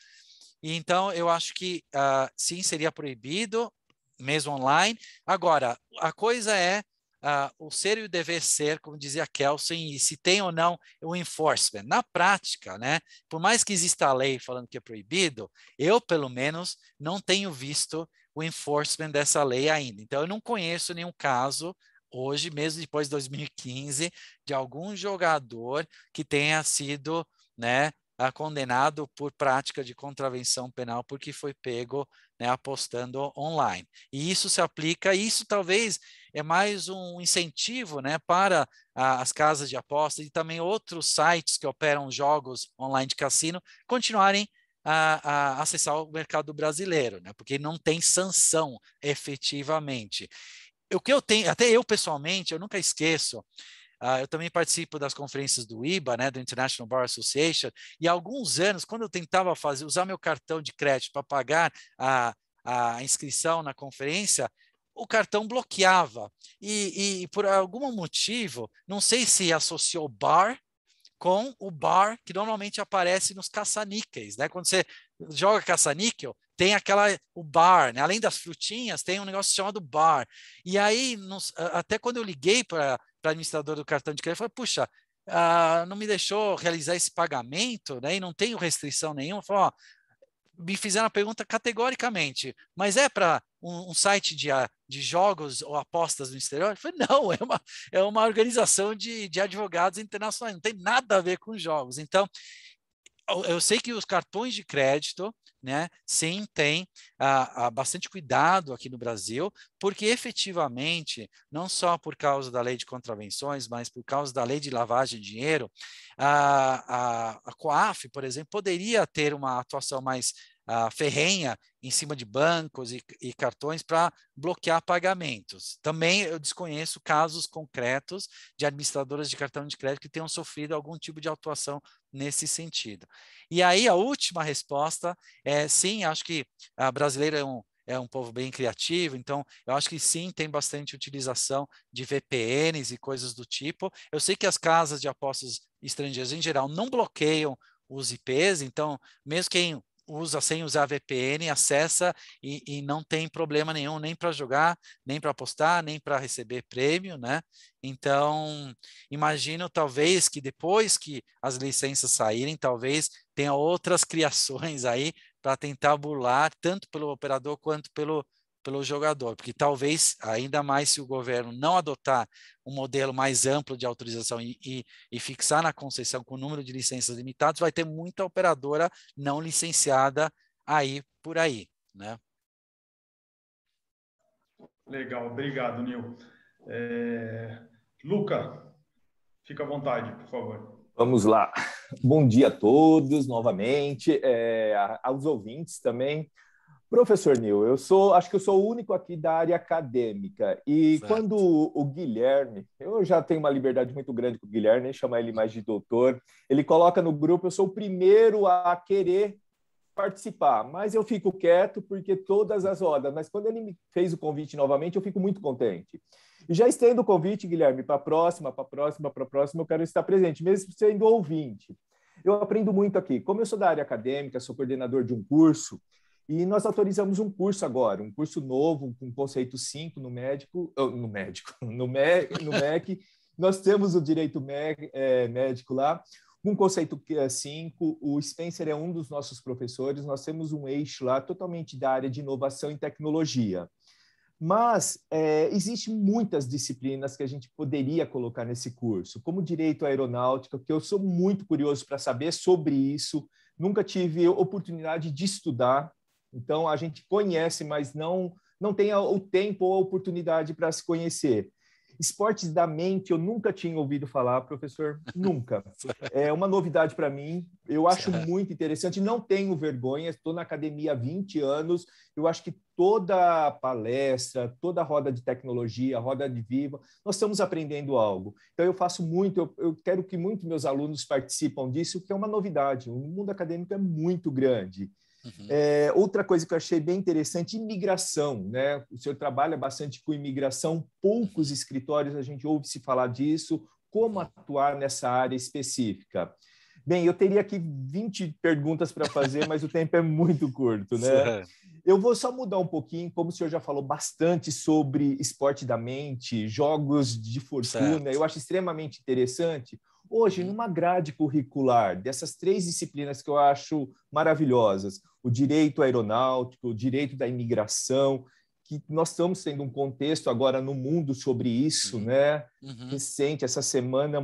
S3: E então eu acho que uh, sim seria proibido mesmo online. Agora, a coisa é uh, o ser e o dever ser, como dizia Kelsen, e se tem ou não o enforcement. Na prática, né, por mais que exista a lei falando que é proibido, eu, pelo menos, não tenho visto o enforcement dessa lei ainda. Então, eu não conheço nenhum caso hoje, mesmo depois de 2015, de algum jogador que tenha sido né, ah, condenado por prática de contravenção penal porque foi pego né, apostando online. E isso se aplica, e isso talvez é mais um incentivo né, para a, as casas de aposta e também outros sites que operam jogos online de cassino continuarem a, a acessar o mercado brasileiro, né, porque não tem sanção efetivamente. O que eu tenho, até eu pessoalmente, eu nunca esqueço, Uh, eu também participo das conferências do IBA, né, do International Bar Association, e há alguns anos, quando eu tentava fazer, usar meu cartão de crédito para pagar a, a inscrição na conferência, o cartão bloqueava. E, e, por algum motivo, não sei se associou bar com o bar que normalmente aparece nos caça-níqueis, né? Quando você joga caça-níquel, tem aquela o bar, né? além das frutinhas, tem um negócio chamado bar. E aí, até quando eu liguei para a administradora do cartão de crédito, falei, puxa, ah, não me deixou realizar esse pagamento, né? e não tenho restrição nenhuma. falei, ó, me fizeram a pergunta categoricamente, mas é para um, um, site de, ah, de jogos ou apostas no exterior? Eu falei, não, é uma, é uma organização de, de advogados internacionais, não tem nada a ver com jogos. Então, eu sei que os cartões de crédito, né, sim, tem ah, ah, bastante cuidado aqui no Brasil, porque efetivamente, não só por causa da lei de contravenções, mas por causa da lei de lavagem de dinheiro, a, a COAF, por exemplo, poderia ter uma atuação mais a ferrenha em cima de bancos e, e cartões para bloquear pagamentos. Também eu desconheço casos concretos de administradoras de cartão de crédito que tenham sofrido algum tipo de atuação nesse sentido. E aí a última resposta é sim, acho que a brasileira é um, é um povo bem criativo, então eu acho que sim, tem bastante utilização de VPNs e coisas do tipo. Eu sei que as casas de apostas estrangeiras, em geral, não bloqueiam os IPs, então, mesmo quem usa sem usar VPN, acessa e, e não tem problema nenhum, nem para jogar, nem para apostar, nem para receber prêmio, né? Então, imagino talvez que depois que as licenças saírem, talvez tenha outras criações aí para tentar burlar, tanto pelo operador quanto pelo, pelo jogador, porque talvez, ainda mais se o governo não adotar um modelo mais amplo de autorização e, e, e fixar na concessão com o número de licenças limitadas, vai ter muita operadora não licenciada aí por aí, né? Legal, obrigado,
S2: Nil. É... Luca, fica à vontade, por favor.
S5: Vamos lá. Bom dia a todos novamente,
S2: é, aos ouvintes
S5: também. Professor Nil, eu sou, acho que eu sou o único aqui da área acadêmica. E certo. quando o, o Guilherme, eu já tenho uma liberdade muito grande com o Guilherme, chamar ele mais de doutor. Ele coloca no grupo, eu sou o primeiro a querer participar, mas eu fico quieto porque todas as rodas. Mas quando ele me fez o convite novamente, eu fico muito contente. E já estendo o convite, Guilherme, para a próxima, para a próxima, para a próxima, eu quero estar presente, mesmo sendo ouvinte. Eu aprendo muito aqui. Como eu sou da área acadêmica, sou coordenador de um curso, e nós autorizamos um curso agora, um curso novo, com conceito 5 no médico, no médico, no MEC, no MEC. nós temos o direito MEC, é, médico lá, um conceito 5, é, o Spencer é um dos nossos professores, nós temos um eixo lá totalmente da área de inovação e tecnologia. Mas é, existem muitas disciplinas que a gente poderia colocar nesse curso, como direito aeronáutico, que eu sou muito curioso para saber sobre isso, nunca tive oportunidade de estudar, então a gente conhece, mas não não tem o tempo ou a oportunidade para se conhecer. Esportes da mente, eu nunca tinha ouvido falar, professor, nunca. É uma novidade para mim, eu acho muito interessante, não tenho vergonha, estou na academia há 20 anos, eu acho que toda palestra, toda roda de tecnologia, roda de viva, nós estamos aprendendo algo. Então eu faço muito, eu, eu quero que muitos meus alunos participam disso, que é uma novidade, o mundo acadêmico é muito grande. Uhum. É, outra coisa que eu achei bem interessante, imigração. Né? O senhor trabalha bastante com imigração, poucos uhum. escritórios a gente ouve se falar disso, como uhum. atuar nessa área específica. Bem, eu teria aqui 20 perguntas para fazer, mas o tempo é muito curto, né? Eu vou só mudar um pouquinho, como o senhor já falou bastante sobre esporte da mente, jogos de fortuna, certo. eu acho extremamente interessante. Hoje, uhum. numa grade curricular dessas três disciplinas que eu acho maravilhosas, o direito aeronáutico, o direito da imigração, que nós estamos tendo um contexto agora no mundo sobre isso, uhum. né? Uhum. Recente, essa semana,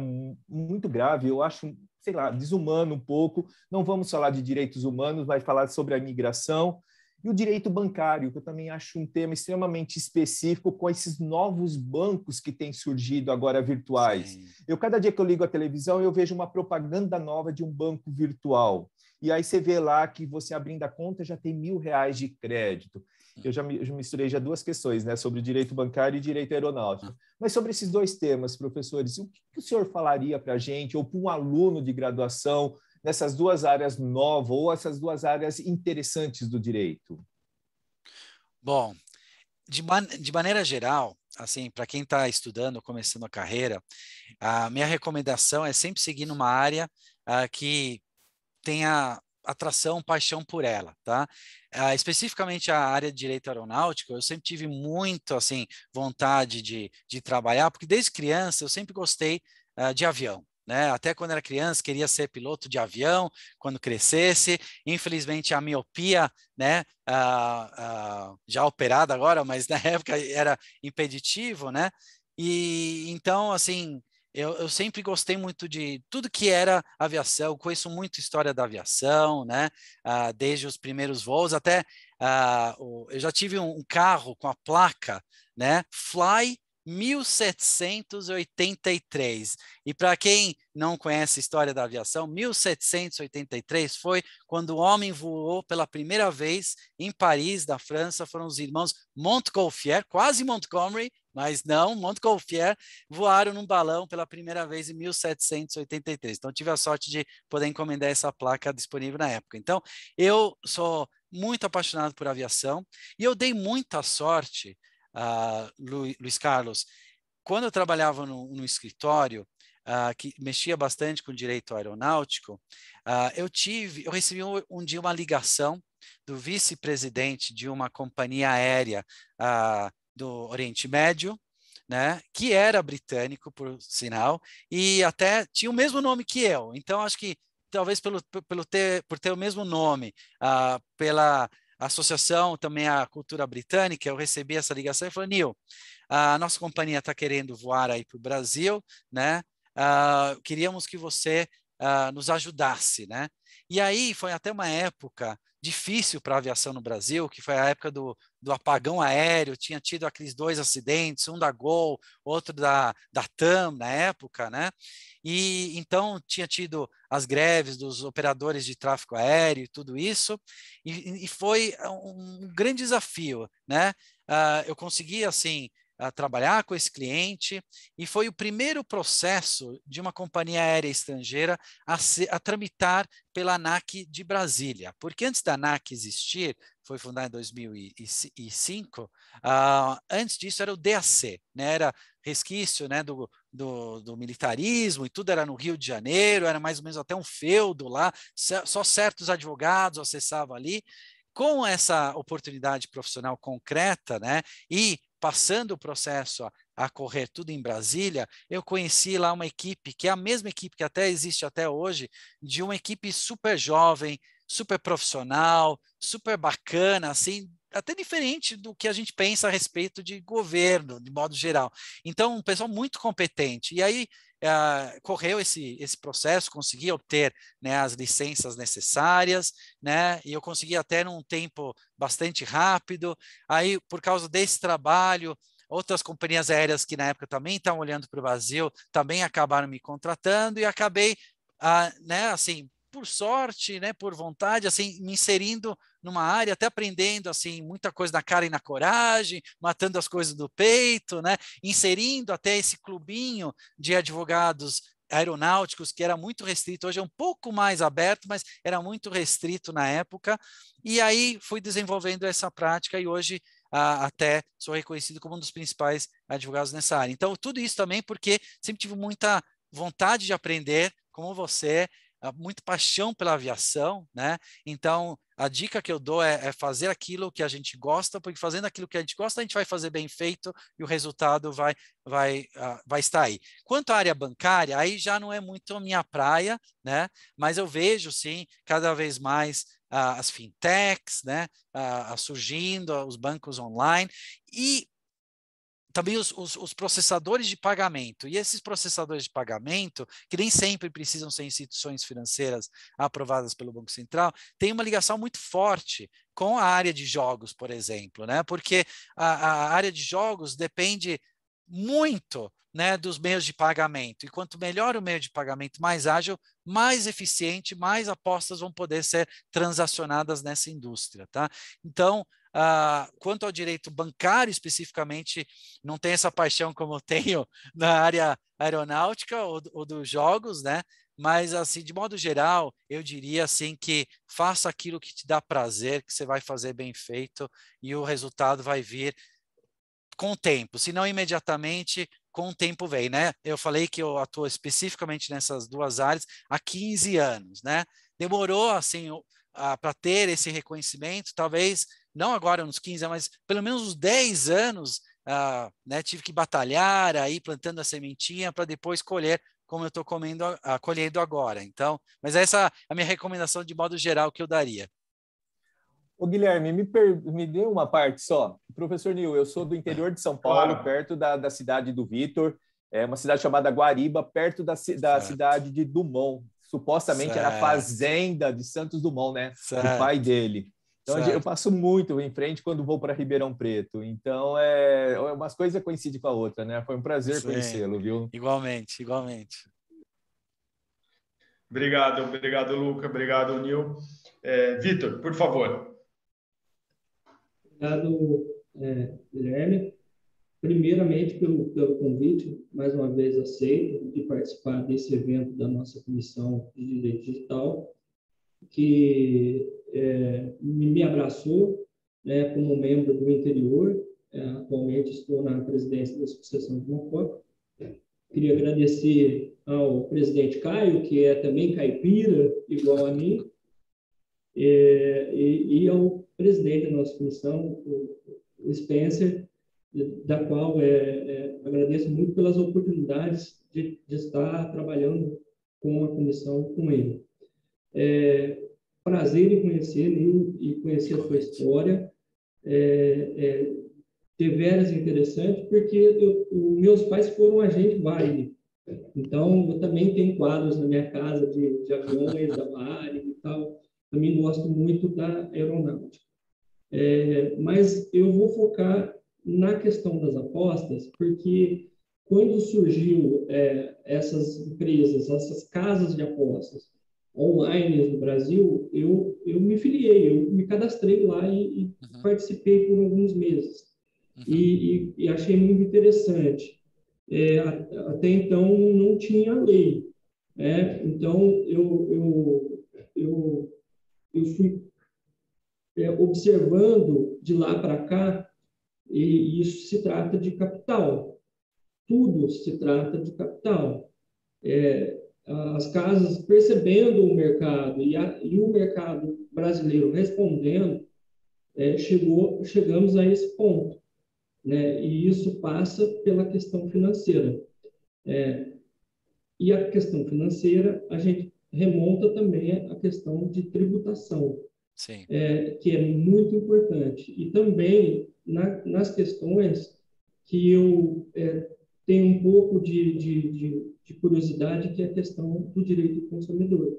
S5: muito grave. Eu acho, sei lá, desumano um pouco. Não vamos falar de direitos humanos, mas falar sobre a imigração. E o direito bancário, que eu também acho um tema extremamente específico com esses novos bancos que têm surgido agora virtuais. Sim. Eu cada dia que eu ligo a televisão, eu vejo uma propaganda nova de um banco virtual. E aí você vê lá que você abrindo a conta já tem mil reais de crédito. Eu já, eu já misturei já duas questões, né? Sobre direito bancário e direito aeronáutico. Ah. Mas sobre esses dois temas, professores, o que, que o senhor falaria para a gente, ou para um aluno de graduação, nessas duas áreas novas ou essas duas áreas interessantes do direito?
S3: Bom, de, man de maneira geral, assim, para quem está estudando, começando a carreira, a minha recomendação é sempre seguir numa área que tenha atração, paixão por ela, tá? especificamente a área de direito aeronáutico, eu sempre tive muito, assim, vontade de, de trabalhar, porque desde criança eu sempre gostei de avião né? Até quando era criança queria ser piloto de avião quando crescesse. Infelizmente a miopia, né? já operada agora, mas na época era impeditivo, né? E então assim eu, eu, sempre gostei muito de tudo que era aviação, eu conheço muito história da aviação, né? Ah, desde os primeiros voos até ah, eu já tive um, um carro com a placa, né? Fly 1783. E para quem não conhece a história da aviação, 1783 foi quando o homem voou pela primeira vez em Paris, da França. Foram os irmãos Montgolfier, quase Montgomery, mas não, Montgolfier, voaram num balão pela primeira vez em 1783. Então, tive a sorte de poder encomendar essa placa disponível na época. Então, eu sou muito apaixonado por aviação e eu dei muita sorte uh, Lu, Luiz Carlos, quando eu trabalhava no, no escritório, uh, que mexia bastante com direito aeronáutico, uh, eu tive, eu recebi um, um dia uma ligação do vice-presidente de uma companhia aérea do Oriente Médio, né, que era britânico, por sinal, e até tinha o mesmo nome que eu. Então, acho que talvez pelo, pelo ter, por ter o mesmo nome, uh, pela associação também à cultura britânica, eu recebi essa ligação e falei, Nil, a nossa companhia está querendo voar aí para o Brasil, né? Uh, queríamos que você uh, nos ajudasse, né? E aí foi até uma época difícil para a aviação no Brasil, que foi a época do, do apagão aéreo, tinha tido aqueles dois acidentes, um da Gol, outro da, da TAM na época, né? E então tinha tido as greves dos operadores de tráfego aéreo e tudo isso, e, e foi um grande desafio, né? Uh, eu consegui, assim, a trabalhar com esse cliente e foi o primeiro processo de uma companhia aérea estrangeira a, se, a tramitar pela ANAC de Brasília, porque antes da ANAC existir, foi fundada em 2005, uh, ah, antes disso era o DAC, né? era resquício né? do, do, do, militarismo e tudo era no Rio de Janeiro, era mais ou menos até um feudo lá, só certos advogados acessavam ali. Com essa oportunidade profissional concreta né? e passando o processo a, a correr tudo em Brasília, eu conheci lá uma equipe, que é a mesma equipe que até existe até hoje, de uma equipe super jovem, super profissional, super bacana, assim, até diferente do que a gente pensa a respeito de governo, de modo geral. Então, um pessoal muito competente. E aí uh, correu esse, esse processo, consegui obter né, as licenças necessárias, né, e eu consegui até num tempo bastante rápido. Aí, por causa desse trabalho, outras companhias aéreas que na época também estavam olhando para o Brasil também acabaram me contratando e acabei, uh, né, assim, por sorte, né, por vontade, assim, me inserindo numa área, até aprendendo assim muita coisa na cara e na coragem, matando as coisas do peito, né, inserindo até esse clubinho de advogados aeronáuticos que era muito restrito, hoje é um pouco mais aberto, mas era muito restrito na época. E aí fui desenvolvendo essa prática e hoje até sou reconhecido como um dos principais advogados nessa área. Então, tudo isso também porque sempre tive muita vontade de aprender, como você, muito paixão pela aviação, né? Então, a dica que eu dou é, é, fazer aquilo que a gente gosta, porque fazendo aquilo que a gente gosta, a gente vai fazer bem feito e o resultado vai, vai, uh, vai estar aí. Quanto à área bancária, aí já não é muito a minha praia, né? Mas eu vejo, sim, cada vez mais uh, as fintechs, né? Uh, surgindo, os bancos online. E também os, os, os, processadores de pagamento. E esses processadores de pagamento, que nem sempre precisam ser instituições financeiras aprovadas pelo Banco Central, têm uma ligação muito forte com a área de jogos, por exemplo, né? porque a, a área de jogos depende muito né, dos meios de pagamento. E quanto melhor o meio de pagamento, mais ágil, mais eficiente, mais apostas vão poder ser transacionadas nessa indústria. Tá? Então, Uh, quanto ao direito bancário, especificamente, não tem essa paixão como eu tenho na área aeronáutica ou, ou dos jogos, né? Mas, assim, de modo geral, eu diria, assim, que faça aquilo que te dá prazer, que você vai fazer bem feito e o resultado vai vir com o tempo, se não imediatamente, com o tempo vem, né? Eu falei que eu atuo especificamente nessas duas áreas há 15 anos, né? Demorou, assim, ah, para ter esse reconhecimento, talvez não agora uns 15, mas pelo menos uns 10 anos, ah, né, tive que batalhar aí plantando a sementinha para depois colher como eu estou comendo, ah, colhendo agora. Então, mas essa é a minha recomendação de modo geral que eu daria. Ô, Guilherme,
S5: me, per... me dê uma parte só. Professor Nil, eu sou do interior de São Paulo, claro. perto da, da cidade do Vitor, é uma cidade chamada Guariba, perto da, da cidade de Dumont. Supostamente certo. era a fazenda de Santos Dumont, né? Certo. O pai dele. Então eu passo muito em frente quando vou para Ribeirão Preto. Então é, é umas coisas coincidem com a outra, né? Foi um prazer conhecê-lo,
S3: viu? Igualmente, igualmente.
S2: Obrigado, obrigado, Luca, obrigado, Nil. É, Vitor, por favor.
S6: Obrigado, é, Guilherme. Primeiramente, pelo, pelo convite, mais uma vez aceito, de participar desse evento da nossa Comissão de Direito Digital, que é, me abraçou né, como membro do interior. É, atualmente estou na presidência da Associação de Mocó. Queria agradecer ao presidente Caio, que é também caipira, igual a mim, é, e, e, ao presidente da nossa comissão, o, o Spencer, da qual é, é, agradeço muito pelas oportunidades de, de estar trabalhando com a comissão com ele. É, prazer em conhecê-lo e conhecer a sua história. É, é deveras interessante, porque eu, meus pais foram agente Varig. Então, eu também tenho quadros na minha casa de, de aviões, da Varig e tal. Também gosto muito da aeronáutica. É, mas eu vou focar na questão das apostas, porque quando surgiu é, essas empresas, essas casas de apostas, online no Brasil, eu, eu me filiei, eu me cadastrei lá e, e uhum. participei por alguns meses. Uhum. E, e, e, achei muito interessante. É, até então não tinha lei. Né? Então eu, eu, eu, eu fui é, observando de lá para cá, e isso se trata de capital. Tudo se trata de capital. É, as casas percebendo o mercado e, a, e o mercado brasileiro respondendo, é, chegou, chegamos a esse ponto. Né? E isso passa pela questão financeira. É, e a questão financeira, a gente remonta também à questão de tributação, é, que é muito importante. E também na, nas questões que eu é, tenho um pouco de, de, de de curiosidade, que é a questão do direito do consumidor,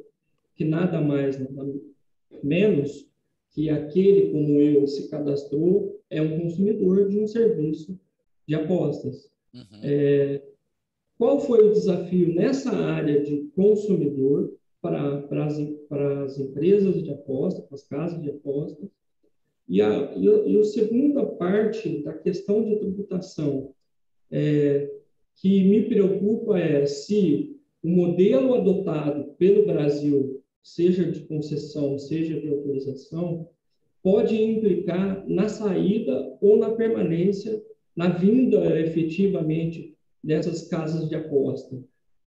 S6: que nada mais, nada menos que aquele como eu se cadastrou é um consumidor de um serviço de apostas. Uhum. É, qual foi o desafio nessa área de consumidor para, para, as, para as empresas de apostas, para as casas de apostas? E a, e a, e a segunda parte da questão de tributação, é, que me preocupa é se o modelo adotado pelo Brasil, seja de concessão, seja de autorização, pode implicar na saída ou na permanência, na vinda efetivamente dessas casas de aposta.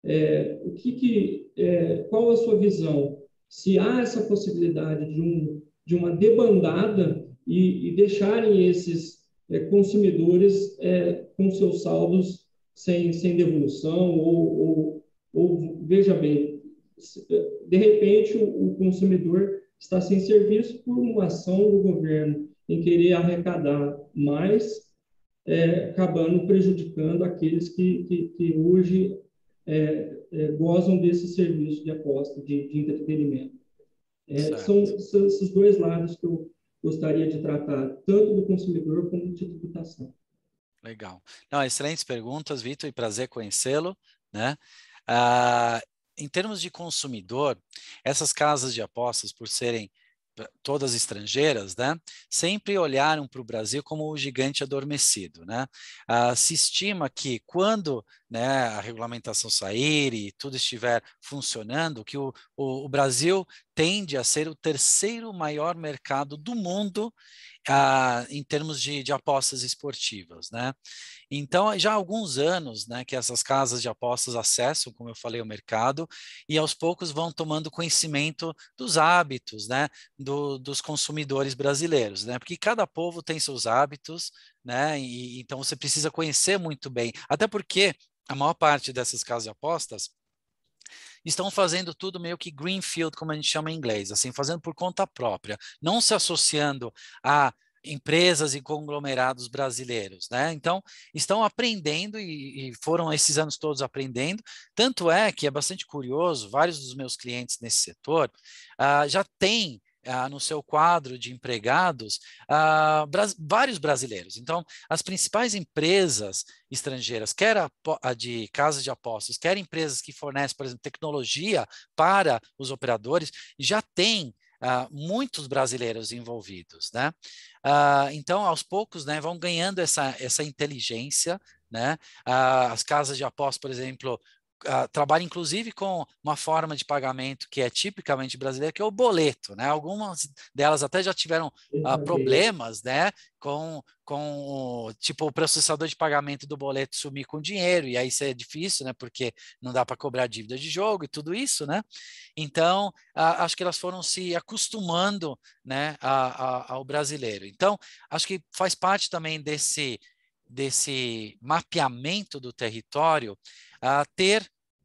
S6: É, o que, que é, qual a sua visão? Se há essa possibilidade de, um, de uma debandada e, e deixarem esses é, consumidores é, com seus saldos sem, sem devolução, ou, ou, ou veja bem, eh, de repente o, consumidor está sem serviço por uma ação do governo em querer arrecadar mais, é, acabando prejudicando aqueles que, que, que hoje é, é, gozam desse serviço de aposta, de, de entretenimento. É, são, são esses dois lados que eu gostaria de tratar, tanto do consumidor como de tributação.
S3: Legal. Não, excelentes perguntas, Vitor, e prazer conhecê-lo. Né? Ah, em termos de consumidor, essas casas de apostas, por serem todas estrangeiras, né, sempre olharam para o Brasil como o gigante adormecido, né? Ah, se estima que quando né, a regulamentação sair e tudo estiver funcionando, que o, o, o Brasil tende a ser o terceiro maior mercado do mundo ah, em termos de, de, apostas esportivas, né? Então, já há alguns anos, né, que essas casas de apostas acessam, como eu falei, o mercado e aos poucos vão tomando conhecimento dos hábitos, né, do, dos consumidores brasileiros, né? Porque cada povo tem seus hábitos, né? E, então você precisa conhecer muito bem, até porque a maior parte dessas casas de apostas estão fazendo tudo meio que greenfield, como a gente chama em inglês, assim, fazendo por conta própria, não se associando a empresas e conglomerados brasileiros, né? Então, estão aprendendo e, e, foram esses anos todos aprendendo. Tanto é que é bastante curioso, vários dos meus clientes nesse setor uh, já têm ah, no seu quadro de empregados ah, bra vários brasileiros. Então, as principais empresas estrangeiras, quer a, a de casas de apostas, quer empresas que fornecem, por exemplo, tecnologia para os operadores, já têm Uh, ah, muitos brasileiros envolvidos, né? Uh, então, aos poucos, né, vão ganhando essa, essa inteligência, né? Uh, as casas de apostas, por exemplo, uh, trabalha inclusive com uma forma de pagamento que é tipicamente brasileira, que é o boleto, né? Algumas delas até já tiveram uh, problemas, né? Com, com o, tipo, o processador de pagamento do boleto sumir com dinheiro, e aí isso é difícil, né? Porque não dá para cobrar dívida de jogo e tudo isso, né? Então, uh, acho que elas foram se acostumando, né? A, a, ao brasileiro. Então, acho que faz parte também desse desse mapeamento do território, uh, ter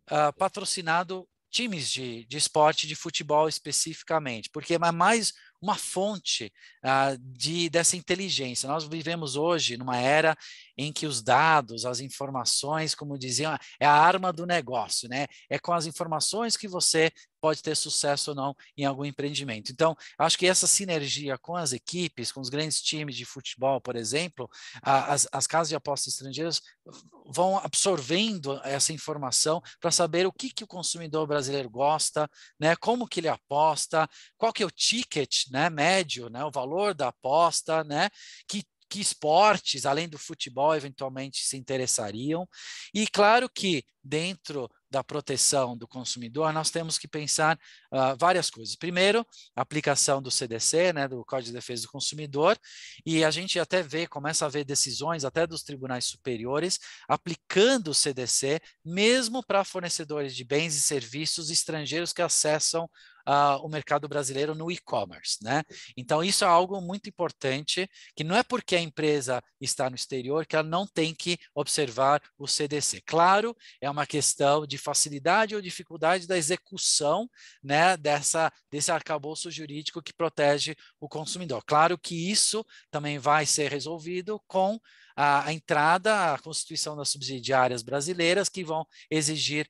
S3: uh, patrocinado times de, de esporte, de futebol especificamente, porque é mais uma fonte uh, de, dessa inteligência. Nós vivemos hoje numa era em que os dados, as informações, como diziam, é a arma do negócio, né? É com as informações que você pode ter sucesso ou não em algum empreendimento. Então, acho que essa sinergia com as equipes, com os grandes times de futebol, por exemplo, a, as, as casas de apostas estrangeiras vão absorvendo essa informação para saber o que, que o consumidor brasileiro gosta, né, como que ele aposta, qual que é o ticket, né, médio, né, o valor da aposta, né, que que esportes, além do futebol, eventualmente se interessariam. E claro que dentro da proteção do consumidor, nós temos que pensar uh, várias coisas. Primeiro, a aplicação do CDC, né, do Código de Defesa do Consumidor, e a gente até vê, começa a ver decisões até dos tribunais superiores aplicando o CDC, mesmo para fornecedores de bens e serviços estrangeiros que acessam uh, o mercado brasileiro no e-commerce, né? Então isso é algo muito importante que não é porque a empresa está no exterior que ela não tem que observar o CDC. Claro, é uma questão de facilidade ou dificuldade da execução, né? Dessa desse arcabouço jurídico que protege o consumidor. Claro que isso também vai ser resolvido com a, a entrada, a constituição das subsidiárias brasileiras que vão exigir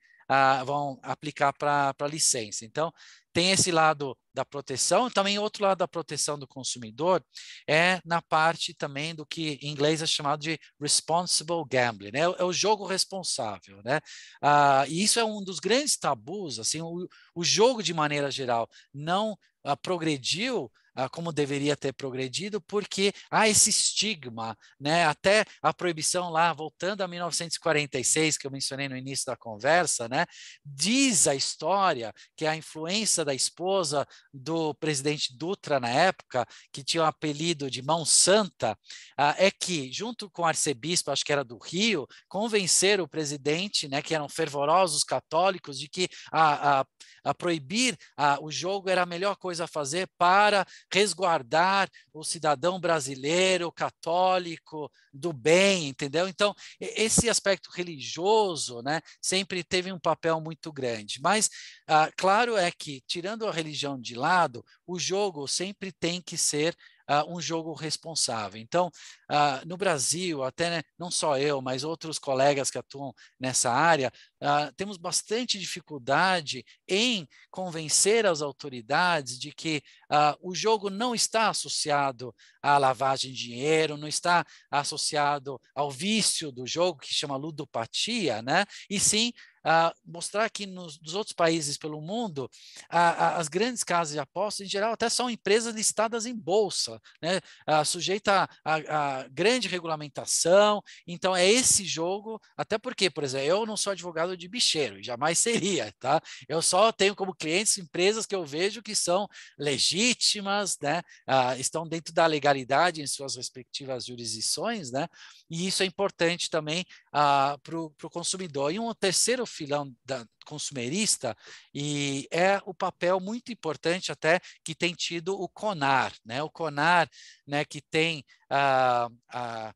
S3: vão aplicar para licença. Então, tem esse lado da proteção, também outro lado da proteção do consumidor é na parte também do que em inglês é chamado de responsible gambling, né? é o é jogo responsável, né? Ah, e isso é um dos grandes tabus, assim, o, o jogo de maneira geral não ah, progrediu ah, como deveria ter progredido, porque há esse estigma, né? Até a proibição lá, voltando a 1946, que eu mencionei no início da conversa, né? Diz a história que a influência da esposa do presidente Dutra na época, que tinha o um apelido de Mão Santa, ah, é que, junto com o arcebispo, acho que era do Rio, convencer o presidente, né, que eram fervorosos católicos, de que a, a, a proibir a, ah, o jogo era a melhor coisa a fazer para resguardar o cidadão brasileiro, católico, do bem, entendeu? Então, esse aspecto religioso né, sempre teve um papel muito grande. Mas, ah, claro é que, tirando a religião de lado, o jogo sempre tem que ser ah, um jogo responsável. Então, ah, no Brasil, até né, não só eu, mas outros colegas que atuam nessa área, Uh, temos bastante dificuldade em convencer as autoridades de que uh, o jogo não está associado à lavagem de dinheiro, não está associado ao vício do jogo, que chama ludopatia, né? e sim Uh, mostrar que nos, nos, outros países pelo mundo, uh, as grandes casas de apostas, em geral, até são empresas listadas em bolsa, né? uh, sujeita a, a, a, grande regulamentação. Então, é esse jogo, até porque, por exemplo, eu não sou advogado mercado de bicheiro, jamais seria, tá? Eu só tenho como clientes empresas que eu vejo que são legítimas, né? Ah, estão dentro da legalidade em suas respectivas jurisdições, né? E isso é importante também ah, para o consumidor. E um terceiro filão da, consumerista e é o papel muito importante até que tem tido o Conar, né? O Conar, né? Que tem ah, ah,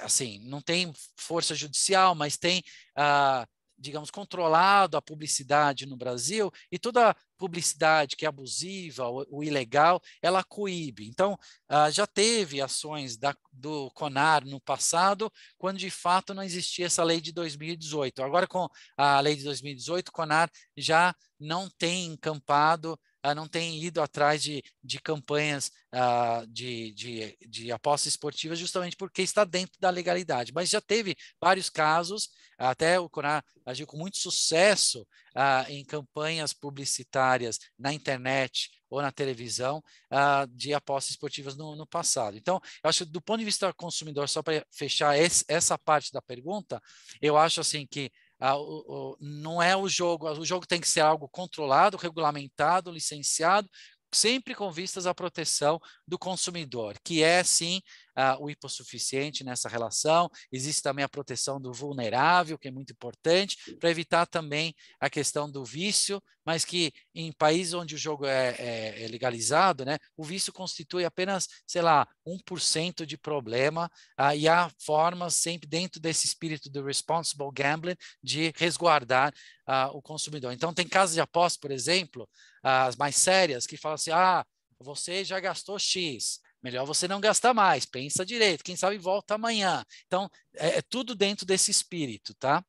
S3: assim, não tem força judicial, mas tem ah, digamos, controlado a publicidade no Brasil e toda publicidade que é abusiva ou, ou ilegal, ela coíbe. Então, ah, já teve ações da, do CONAR no passado, quando de fato não existia essa lei de 2018. Agora, com a lei de 2018, o CONAR já não tem encampado ah, não tem ido atrás de, de campanhas uh, de, de, de apostas esportivas justamente porque está dentro da legalidade. Mas já teve vários casos até o Conar agiu com muito sucesso ah, em campanhas publicitárias na internet ou na televisão ah, de apostas esportivas no, no, passado. Então, eu acho que do ponto de vista do consumidor, só para fechar esse, essa parte da pergunta, eu acho assim que ah, o, o, não é o jogo, o jogo tem que ser algo controlado, regulamentado, licenciado, sempre com vistas à proteção do consumidor, que é sim uh, o hipossuficiente nessa relação. Existe também a proteção do vulnerável, que é muito importante, para evitar também a questão do vício, mas que em países onde o jogo é, é, é legalizado, né, o vício constitui apenas, sei lá, 1% de problema, uh, e há formas sempre dentro desse espírito do responsible gambling de resguardar uh, o consumidor. Então, tem casos de aposta, por exemplo, as mais sérias, que falam assim, ah, você já gastou X, Melhor você não gastar mais, pensa direito, quem sabe volta amanhã. Então, é, é tudo dentro desse espírito, tá?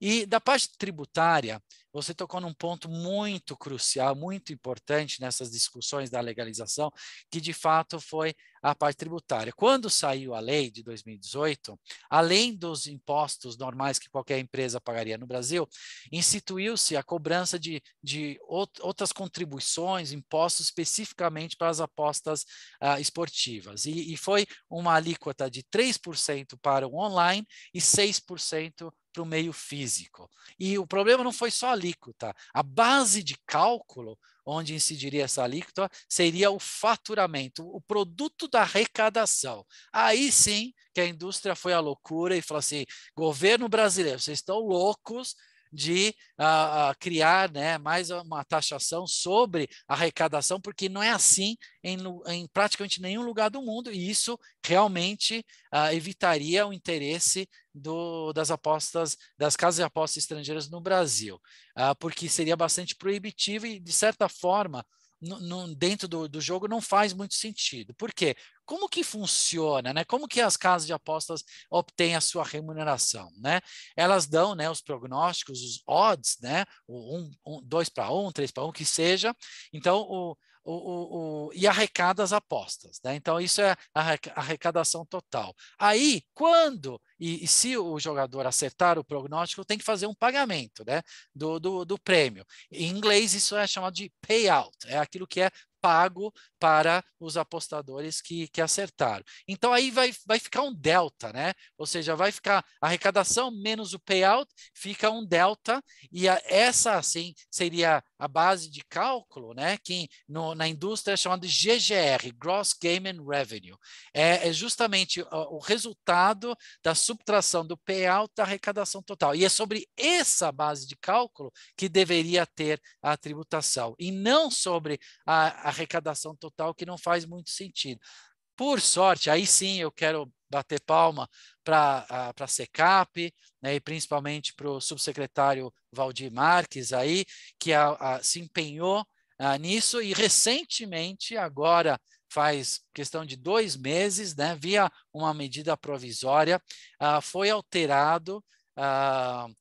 S3: E da parte tributária, você tocou num ponto muito crucial, muito importante nessas discussões da legalização, que de fato foi a parte tributária. Quando saiu a lei de 2018, além dos impostos normais que qualquer empresa pagaria no Brasil, instituiu-se a cobrança de, de outras contribuições, impostos especificamente para as apostas uh, esportivas. E, e foi uma alíquota de 3% para o online e 6% para o meio físico. E o problema não foi só a alíquota. A base de cálculo onde incidiria essa alíquota seria o faturamento, o produto da arrecadação. Aí sim que a indústria foi à loucura e falou assim: governo brasileiro, vocês estão loucos, de uh, criar né, mais uma taxação sobre arrecadação, porque não é assim em, em praticamente nenhum lugar do mundo, e isso realmente uh, evitaria o interesse do, das apostas, das casas de apostas estrangeiras no Brasil, uh, porque seria bastante proibitivo e, de certa forma, no, no, dentro do, do, jogo não faz muito sentido. Por quê? Como que funciona, né? Como que as casas de apostas obtêm a sua remuneração, né? Elas dão, né, os prognósticos, os odds, né? O um, um, dois para um, três para um, que seja. Então, o, o, o, e arrecada as apostas. Né? Então, isso é a arrecadação total. Aí, quando e, e, se o jogador acertar o prognóstico, tem que fazer um pagamento né? do, do, do prêmio. Em inglês, isso é chamado de payout, é aquilo que é pago para os apostadores que, que acertaram. Então aí vai, vai ficar um delta, né? Ou seja, vai ficar arrecadação menos o payout, fica um delta, e a, essa assim seria a base de cálculo, né? Que no, na indústria é chamada de GGR, Gross Gaming Revenue. É, é justamente o, o resultado da subtração do payout da arrecadação total. E é sobre essa base de cálculo que deveria ter a tributação, e não sobre a, a arrecadação total que não faz muito sentido. Por sorte, aí sim eu quero bater palma para a SECAP, né, e principalmente para o subsecretário Valdir Marques, aí, que a, a, se empenhou a, ah, nisso e recentemente, agora faz questão de dois meses, né, via uma medida provisória, ah, foi alterado uh,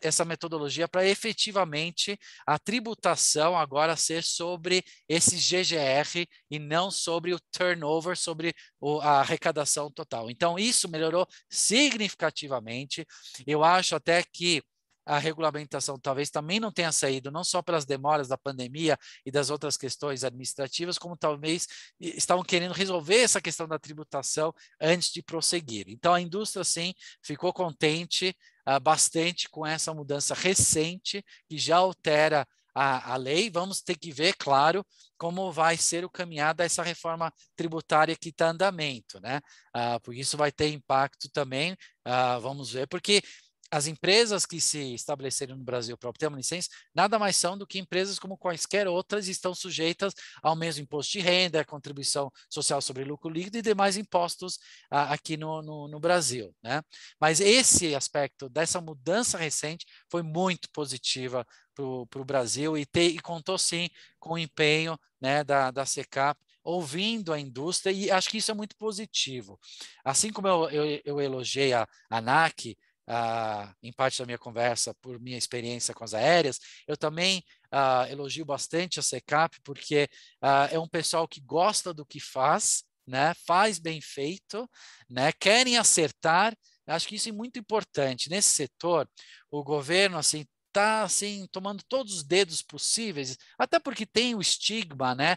S3: essa metodologia para efetivamente a tributação agora ser sobre esse GGR e não sobre o turnover, sobre o, a arrecadação total. Então, isso melhorou significativamente. Eu acho até que a regulamentação talvez também não tenha saído, não só pelas demoras da pandemia e das outras questões administrativas, como talvez estavam querendo resolver essa questão da tributação antes de prosseguir. Então, a indústria, sim, ficou contente ah, bastante com essa mudança recente, que já altera a, a, lei, vamos ter que ver, claro, como vai ser o caminhado dessa reforma tributária que está em andamento, né? Ah, porque isso vai ter impacto também, ah, vamos ver, porque as empresas que se estabeleceram no Brasil para obter uma licença nada mais são do que empresas como quaisquer outras estão sujeitas ao mesmo imposto de renda, contribuição social sobre lucro líquido e demais impostos ah, aqui no, no, no, Brasil. Né? Mas esse aspecto dessa mudança recente foi muito positiva para o Brasil e, te, e, contou sim com o empenho né, da, da SECAP ouvindo a indústria e acho que isso é muito positivo. Assim como eu, eu, eu elogiei a ANAC, ah, em parte da minha conversa, por minha experiência com as aéreas. Eu também ah, elogio bastante a SECAP, porque ah, é um pessoal que gosta do que faz, né? faz bem feito, né? querem acertar. Acho que isso é muito importante. Nesse setor, o governo assim tá assim tomando todos os dedos possíveis, até porque tem o estigma, né?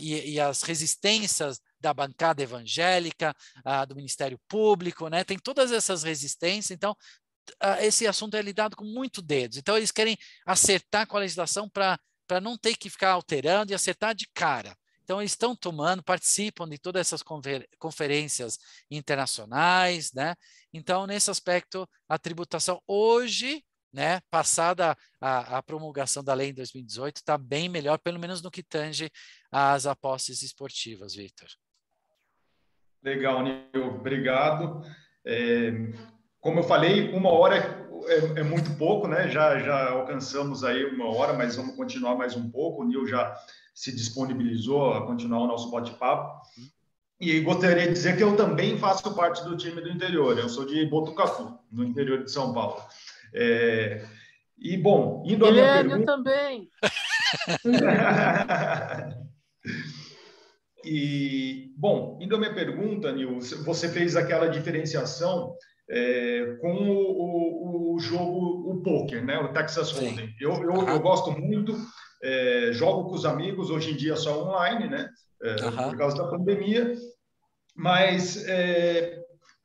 S3: e, e, as resistências da bancada evangélica, ah, do Ministério Público, né? Tem todas essas resistências, então ah, esse assunto é lidado com muito dedos. Então eles querem acertar com a legislação para para não ter que ficar alterando e acertar de cara. Então, eles estão tomando, participam de todas essas conferências internacionais, né? Então, nesse aspecto, a tributação hoje, né, passada a, a promulgação da lei em 2018, está bem melhor, pelo menos no que tange às apostas esportivas, Victor.
S2: Legal, Nil, obrigado. É, como eu falei, uma hora é, é, muito pouco, né? Já, já alcançamos aí uma hora, mas vamos continuar mais um pouco. O Nil já se disponibilizou a continuar o nosso bate-papo. E gostaria de dizer que eu também faço parte do time do interior. Eu sou de Botucatu, no interior de São Paulo. É, e, bom, indo Ele à minha é, pergunta...
S1: Eu também!
S2: E, bom, indo à minha pergunta, Nil, você fez aquela diferenciação é, com o, o, o, jogo, o poker, né? o Texas Hold'em. Eu, eu, uhum. eu, gosto muito, é, jogo com os amigos, hoje em dia é só online, né? É, uhum. por causa da pandemia, mas é,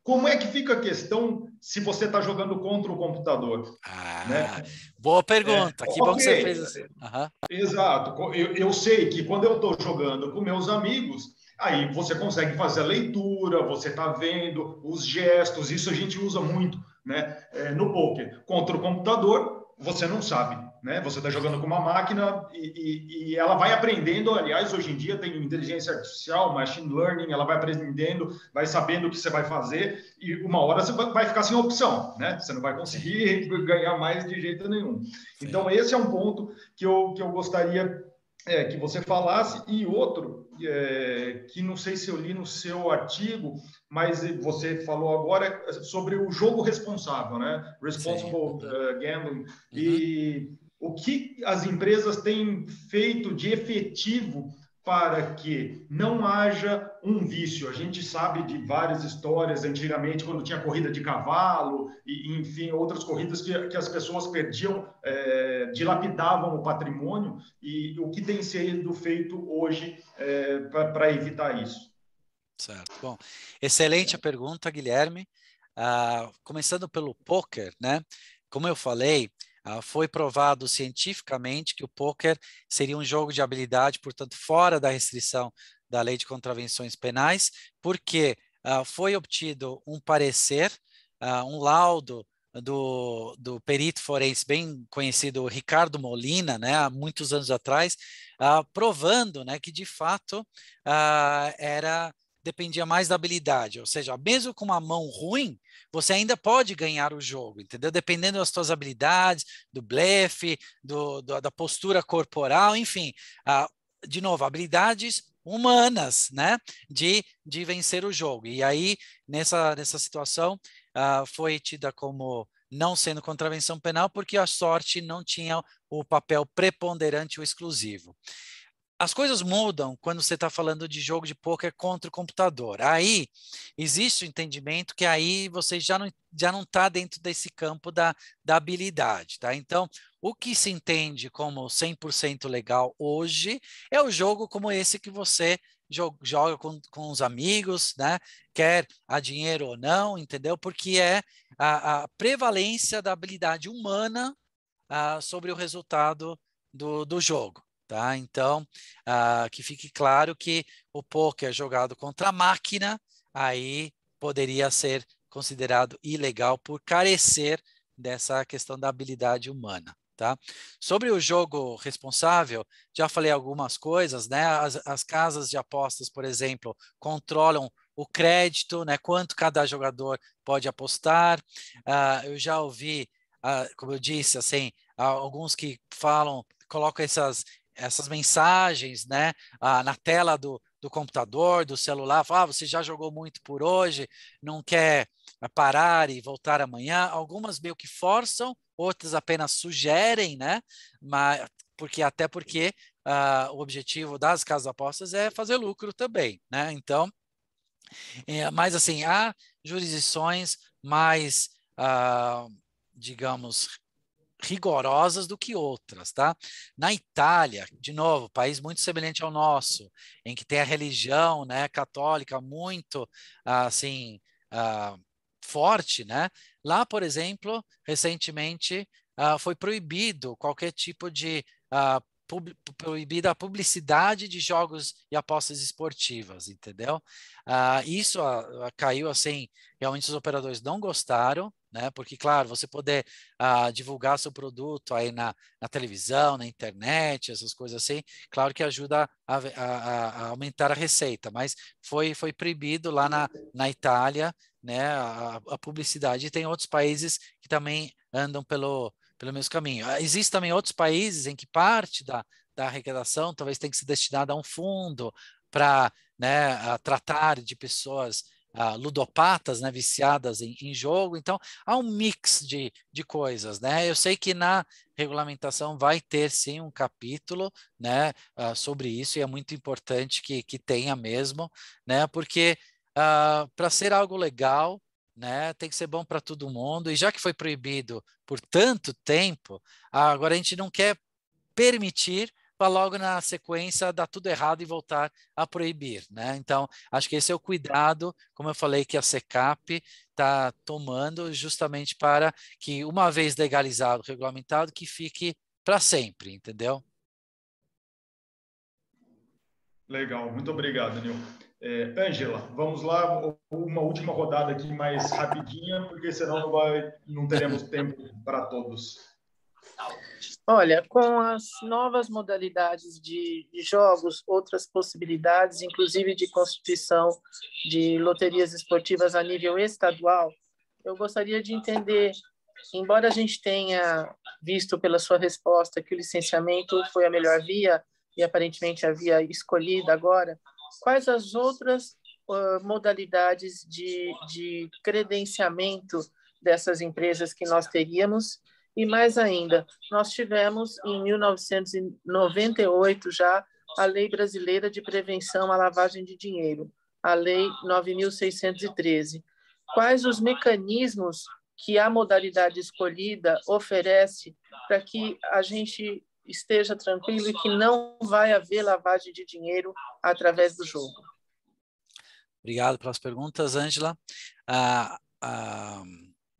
S2: como é que fica a questão se você está jogando contra o computador. Ah, né? Boa pergunta, é, que okay. bom que você fez isso. Uhum. Exato, eu, eu sei que quando eu estou jogando com meus amigos, aí você consegue fazer a leitura, você está vendo os gestos, isso a gente usa muito né? É, no poker. Contra o computador, você não sabe né? Você está jogando com uma máquina e, e, e, ela vai aprendendo. Aliás, hoje em dia tem inteligência artificial, machine learning, ela vai aprendendo, vai sabendo o que você vai fazer e uma hora você vai ficar sem opção, né? Você não vai conseguir ganhar mais de jeito nenhum. Então, esse é um ponto que eu, que eu gostaria é, que você falasse e outro é, que não sei se eu li no seu artigo, mas você falou agora sobre o jogo responsável, né? Responsible uh, gambling uhum. e o que as empresas têm feito de efetivo para que não haja um vício. A gente sabe de várias histórias antigamente, quando tinha corrida de cavalo, e enfim, outras corridas que, que as pessoas perdiam, é, dilapidavam o patrimônio, e o que tem sido feito hoje é, para evitar isso.
S3: Certo. Bom, excelente a pergunta, Guilherme. Ah, começando pelo poker, né? Como eu falei, Uh, foi provado cientificamente que o poker seria um jogo de habilidade, portanto, fora da restrição da lei de contravenções penais, porque uh, foi obtido um parecer, uh, um laudo do, do, perito forense bem conhecido Ricardo Molina, né, há muitos anos atrás, provando né, que de fato era dependia mais da habilidade. Ou seja, mesmo com uma mão ruim, você ainda pode ganhar o jogo, entendeu? Dependendo das suas habilidades, do blefe, do, do da postura corporal, enfim. Ah, de novo, habilidades humanas, né, de, de vencer o jogo. E aí, nessa, nessa situação, ah, foi tida como não sendo contravenção penal, porque a sorte não tinha o papel preponderante ou exclusivo as coisas mudam quando você está falando de jogo de poker contra o computador. Aí existe o entendimento que aí você já não já não está dentro desse campo da, da habilidade, tá? Então, o que se entende como 100% legal hoje é o jogo como esse que você joga com, com os amigos, né? Quer a dinheiro ou não, entendeu? Porque é a, a prevalência da habilidade humana a, ah, sobre o resultado do, do jogo. Tá? Então, ah, que fique claro que o poker jogado contra a máquina aí poderia ser considerado ilegal por carecer dessa questão da habilidade humana. Tá? Sobre o jogo responsável, já falei algumas coisas, né? As, as casas de apostas, por exemplo, controlam o crédito, né? Quanto cada jogador pode apostar. Ah, eu já ouvi, ah, como eu disse, assim, alguns que falam colocam essas, essas mensagens né, ah, na tela do, do computador, do celular, fala, ah, você já jogou muito por hoje, não quer eh, parar e voltar amanhã. Algumas meio que forçam, outras apenas sugerem, né? Mas, porque até porque ah, o objetivo das casas apostas é fazer lucro também, né? Então, é, mas assim, há jurisdições mais, ah, digamos, rigorosas do que outras, tá? Na Itália, de novo, país muito semelhante ao nosso, em que tem a religião, né, católica muito, assim, uh, forte, né? Lá, por exemplo, recentemente uh, foi proibido qualquer tipo de uh, ah, pub proibida a publicidade de jogos e apostas esportivas, entendeu? isso caiu assim, realmente os operadores não gostaram né? Porque, claro, você poder ah, divulgar seu produto aí na, na, televisão, na internet, essas coisas assim, claro que ajuda a, a, a aumentar a receita, mas foi, foi proibido lá na, na Itália, né? A, a publicidade. E tem outros países que também andam pelo, pelo mesmo caminho. Ah, Existem também outros países em que parte da, da arrecadação talvez tenha que ser destinada a um fundo para né, tratar de pessoas ludopatas, né, viciadas em, em, jogo. Então, há um mix de, de coisas, né? Eu sei que na regulamentação vai ter sim um capítulo, né, ah, sobre isso e é muito importante que, que tenha mesmo, né? Porque ah, para ser algo legal, né, tem que ser bom para todo mundo. E já que foi proibido por tanto tempo, agora a gente não quer permitir para logo na sequência dar tudo errado e voltar a proibir, né? Então, acho que esse é o cuidado, como eu falei, que a SECAP está tomando justamente para que, uma vez legalizado, regulamentado, que fique para sempre, entendeu?
S2: Legal, muito obrigado, Nil. É, Ângela, é, vamos lá, uma última rodada aqui mais rapidinha, porque senão não, vai, não teremos tempo para todos.
S1: Olha, com as novas modalidades de, de jogos, outras possibilidades, inclusive de constituição de loterias esportivas a nível estadual, eu gostaria de entender, embora a gente tenha visto pela sua resposta que o licenciamento foi a melhor via e aparentemente a via escolhida agora, quais as outras uh, modalidades de, de credenciamento dessas empresas que nós teríamos e mais ainda, nós tivemos em 1998 já a Lei Brasileira de Prevenção à Lavagem de Dinheiro, a Lei 9613. Quais os mecanismos que a modalidade
S3: escolhida
S1: oferece para que a gente esteja tranquilo e que não vai haver lavagem de dinheiro através do jogo?
S3: Obrigado pelas perguntas, Ângela. Ah, ah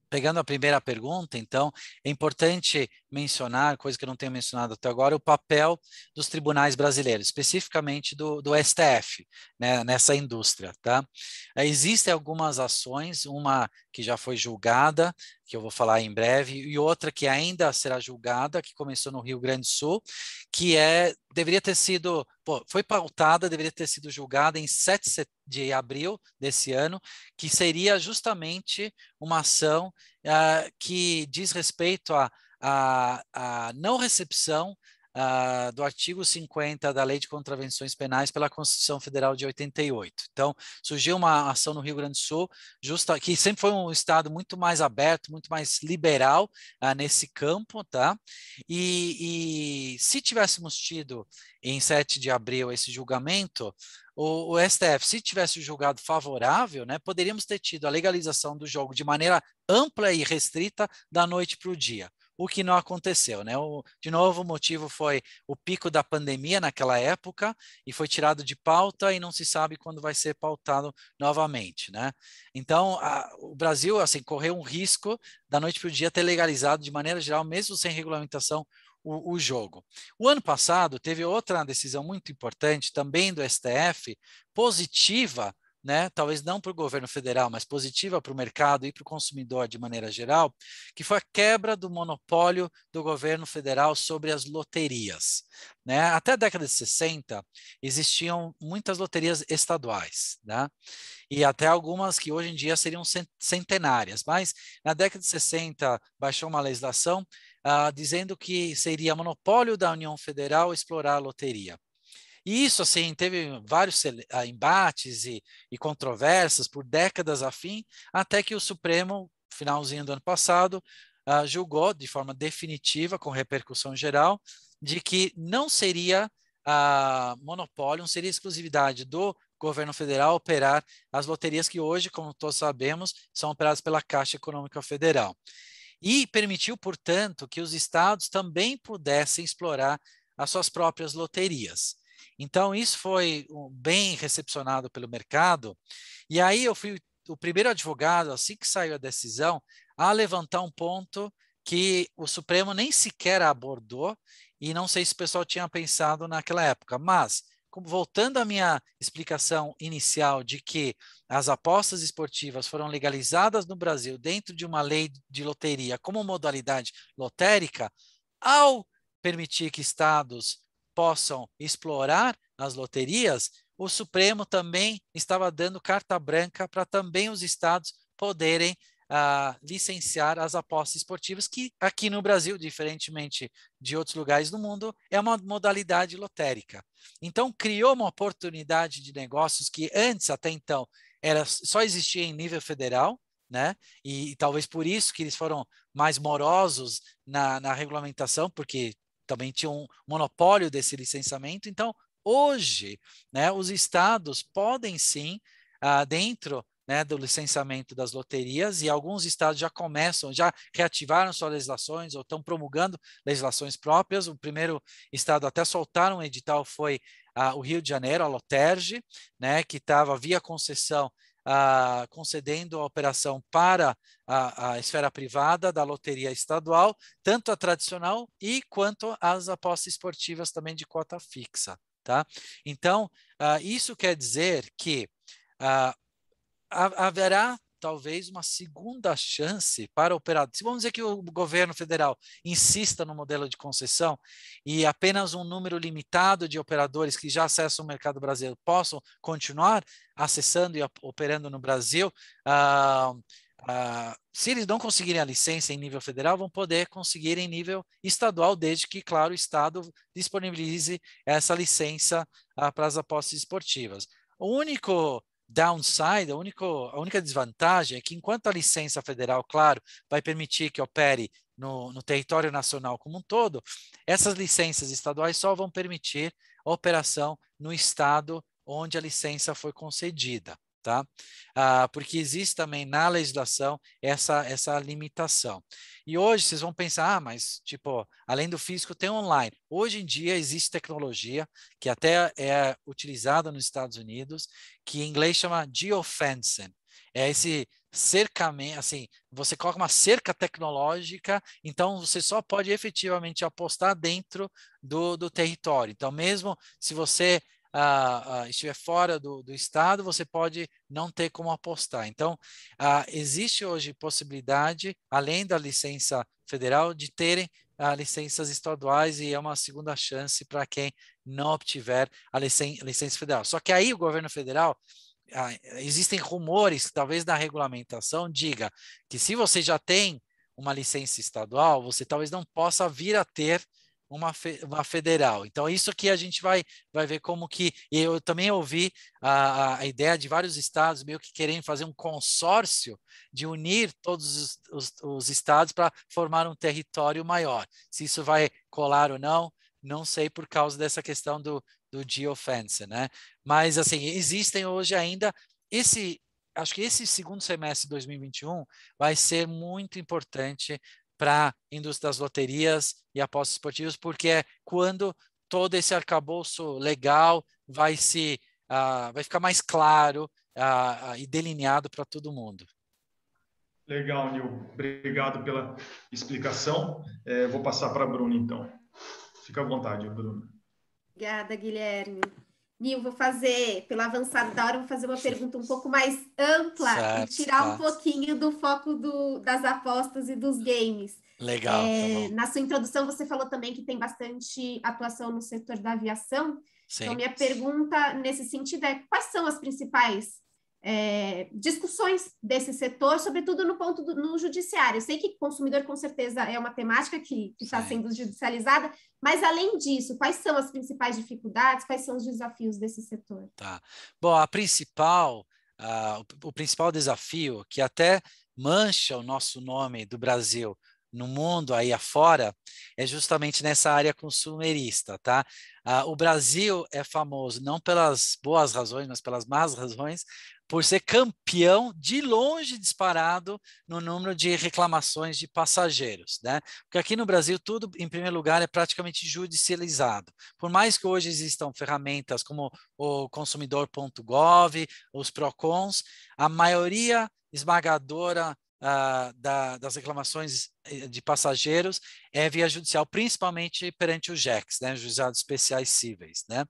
S3: pegando a primeira pergunta, então, é importante mencionar, coisa que eu não tenho mencionado até agora, o papel dos tribunais brasileiros, especificamente do, do STF, né, nessa indústria. Tá? Existem algumas ações, uma que já foi julgada, que eu vou falar em breve, e outra que ainda será julgada, que começou no Rio Grande do Sul, que é deveria ter sido, pô, foi pautada, deveria ter sido julgada em 7 de abril desse ano, que seria justamente uma ação uh, que diz respeito a a, a não recepção uh, do artigo 50 da Lei de Contravenções Penais pela Constituição Federal de 88. Então, surgiu uma ação no Rio Grande do Sul, justa, que sempre foi um estado muito mais aberto, muito mais liberal uh, nesse campo, tá? E, e se tivéssemos tido em 7 de abril esse julgamento, o, o, STF, se tivesse julgado favorável, né, poderíamos ter tido a legalização do jogo de maneira ampla e restrita da noite para o dia o que não aconteceu, né? O, de novo, o motivo foi o pico da pandemia naquela época e foi tirado de pauta e não se sabe quando vai ser pautado novamente, né? Então, a, o Brasil, assim, correu um risco da noite para o dia ter legalizado de maneira geral, mesmo sem regulamentação, o, o, jogo. O ano passado teve outra decisão muito importante, também do STF, positiva né, talvez não para o governo federal, mas positiva para o mercado e para o consumidor de maneira geral, que foi a quebra do monopólio do governo federal sobre as loterias. Né? Até a década de 60, existiam muitas loterias estaduais, né? e até algumas que hoje em dia seriam centenárias, mas na década de 60 baixou uma legislação ah, dizendo que seria monopólio da União Federal explorar a loteria. E isso, assim, teve vários ah, embates e, e controvérsias por décadas a fim, até que o Supremo, finalzinho do ano passado, uh, julgou de forma definitiva, com repercussão geral, de que não seria uh, monopólio, não seria exclusividade do governo federal operar as loterias que hoje, como todos sabemos, são operadas pela Caixa Econômica Federal. E permitiu, portanto, que os estados também pudessem explorar as suas próprias loterias. Então, isso foi bem recepcionado pelo mercado. E aí eu fui o primeiro advogado, assim que saiu a decisão, a levantar um ponto que o Supremo nem sequer abordou, e não sei se o pessoal tinha pensado naquela época, mas voltando à minha explicação inicial de que as apostas esportivas foram legalizadas no Brasil dentro de uma lei de loteria como modalidade lotérica, ao permitir que estados possam explorar as loterias, o Supremo também estava dando carta branca para também os estados poderem ah, licenciar as apostas esportivas, que aqui no Brasil, diferentemente de outros lugares do mundo, é uma modalidade lotérica. Então, criou uma oportunidade de negócios que antes, até então, era só existia em nível federal, né? E, e, talvez por isso que eles foram mais morosos na, na regulamentação, porque também tinha um monopólio desse licenciamento. Então, hoje, né, os estados podem sim, ah, dentro né, do licenciamento das loterias, e alguns estados já começam, já reativaram suas legislações ou estão promulgando legislações próprias. O primeiro estado até soltar um edital foi ah, o Rio de Janeiro, a Loterge, né, que estava via concessão ah, concedendo a operação para a, a, esfera privada da loteria estadual, tanto a tradicional e quanto as apostas esportivas também de cota fixa. Tá? Então, ah, isso quer dizer que ah, haverá talvez uma segunda chance para o operador. Se vamos dizer que o governo federal insista no modelo de concessão e apenas um número limitado de operadores que já acessam o mercado brasileiro possam continuar acessando e operando no Brasil, ah, ah, se eles não conseguirem a licença em nível federal, vão poder conseguir em nível estadual, desde que, claro, o Estado disponibilize essa licença ah, para as apostas esportivas. O único downside, a, único, a única desvantagem é que, enquanto a licença federal, claro, vai permitir que opere no, no território nacional como um todo, essas licenças estaduais só vão permitir a operação no estado onde a licença foi concedida tá? Ah, porque existe também na legislação essa, essa limitação. E hoje vocês vão pensar, ah, mas tipo, além do físico tem online. Hoje em dia existe tecnologia que até é utilizada nos Estados Unidos, que em inglês chama geofencing. É esse cercamento, assim, você coloca uma cerca tecnológica, então você só pode efetivamente apostar dentro do, do território. Então, mesmo se você ah, ah, estiver fora do, do, estado, você pode não ter como apostar. Então, ah, existe hoje possibilidade, além da licença federal, de terem licenças estaduais e é uma segunda chance para quem não obtiver a licen licença federal. Só que aí o governo federal existem rumores, talvez na regulamentação, diga que se você já tem uma licença estadual, você talvez não possa vir a ter uma, fe, uma federal. Então, é isso aqui a gente vai, vai ver como que. Eu também ouvi a, a ideia de vários estados meio que querendo fazer um consórcio de unir todos os, os, os estados para formar um território maior. Se isso vai colar ou não, não sei por causa dessa questão do, do geofence, né? Mas, assim, existem hoje ainda esse acho que esse segundo semestre de 2021 vai ser muito importante para a indústria das loterias e apostas esportivas, porque é quando todo esse arcabouço legal vai se uh, vai ficar mais claro uh, uh, e delineado para todo mundo.
S5: Legal, Nil. Obrigado pela
S2: explicação. É, vou passar para a Bruna, então. Fica à vontade, Bruna.
S4: Obrigada, Guilherme. Nil, vou fazer, pelo avançado da hora, vou fazer uma pergunta um pouco mais ampla certo, e tirar um tá. pouquinho do foco do, das apostas e dos games. Legal. É, tá na sua introdução, você falou também que tem bastante atuação no setor da aviação. Então, Sim. Então, minha pergunta nesse sentido é: quais são as principais é, discussões desse setor, sobretudo no ponto do, no judiciário. Eu sei que consumidor com certeza é uma temática que está sendo judicializada, mas além disso, quais são as principais dificuldades, quais são os desafios desse setor?
S3: Tá. Bom, a principal, uh, o, o principal desafio que até mancha o nosso nome do Brasil no mundo aí afora é justamente nessa área consumerista, tá? o Brasil é famoso não pelas boas razões, mas pelas más razões, por ser campeão de longe disparado no número de reclamações de passageiros, né? Porque aqui no Brasil tudo em primeiro lugar é praticamente judicializado. Por mais que hoje existam ferramentas como o consumidor.gov, os Procons, a maioria esmagadora Uh, da, das reclamações eh, de passageiros é via judicial, principalmente perante os JECs, né, Juizados Especiais Cíveis. Né?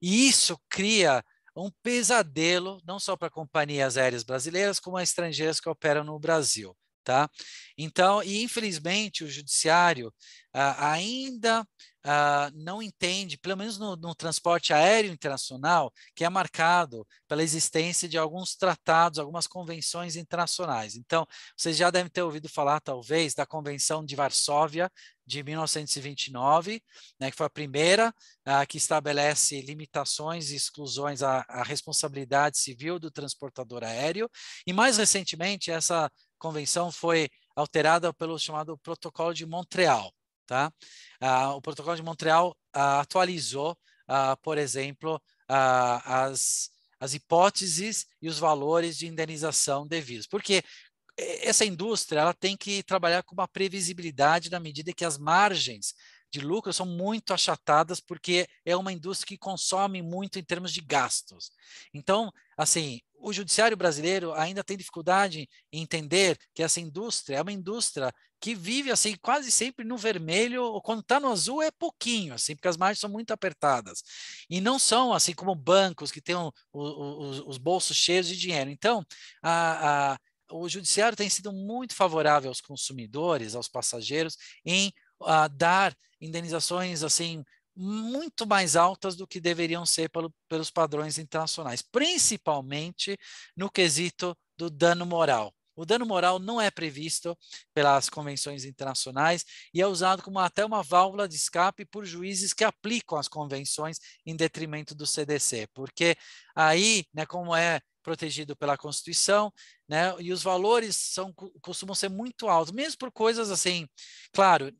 S3: E isso cria um pesadelo, não só para companhias aéreas brasileiras, como as estrangeiras que operam no Brasil. Tá? Então, e infelizmente, o judiciário ah, ainda ah, não entende, pelo menos no, no, transporte aéreo internacional, que é marcado pela existência de alguns tratados, algumas convenções internacionais. Então, vocês já devem ter ouvido falar, talvez, da Convenção de Varsóvia de 1929, né, que foi a primeira ah, que estabelece limitações e exclusões à, à responsabilidade civil do transportador aéreo, e mais recentemente, essa convenção foi alterada pelo chamado Protocolo de Montreal. Tá? Ah, o Protocolo de Montreal ah, atualizou, ah, por exemplo, ah, as, as hipóteses e os valores de indenização devidos, porque essa indústria ela tem que trabalhar com uma previsibilidade na medida que as margens de lucro são muito achatadas porque é uma indústria que consome muito em termos de gastos. Então, assim, o judiciário brasileiro ainda tem dificuldade em entender que essa indústria é uma indústria que vive assim quase sempre no vermelho, ou quando está no azul é pouquinho, assim, porque as margens são muito apertadas. E não são assim como bancos que têm os, os, bolsos cheios de dinheiro. Então, a, a o judiciário tem sido muito favorável aos consumidores, aos passageiros, em a dar indenizações assim muito mais altas do que deveriam ser pelo, pelos padrões internacionais, principalmente no quesito do dano moral. O dano moral não é previsto pelas convenções internacionais e é usado como até uma válvula de escape por juízes que aplicam as convenções em detrimento do CDC, porque aí, né, como é protegido pela Constituição, né? E os valores são costumam ser muito altos, mesmo por coisas assim, claro,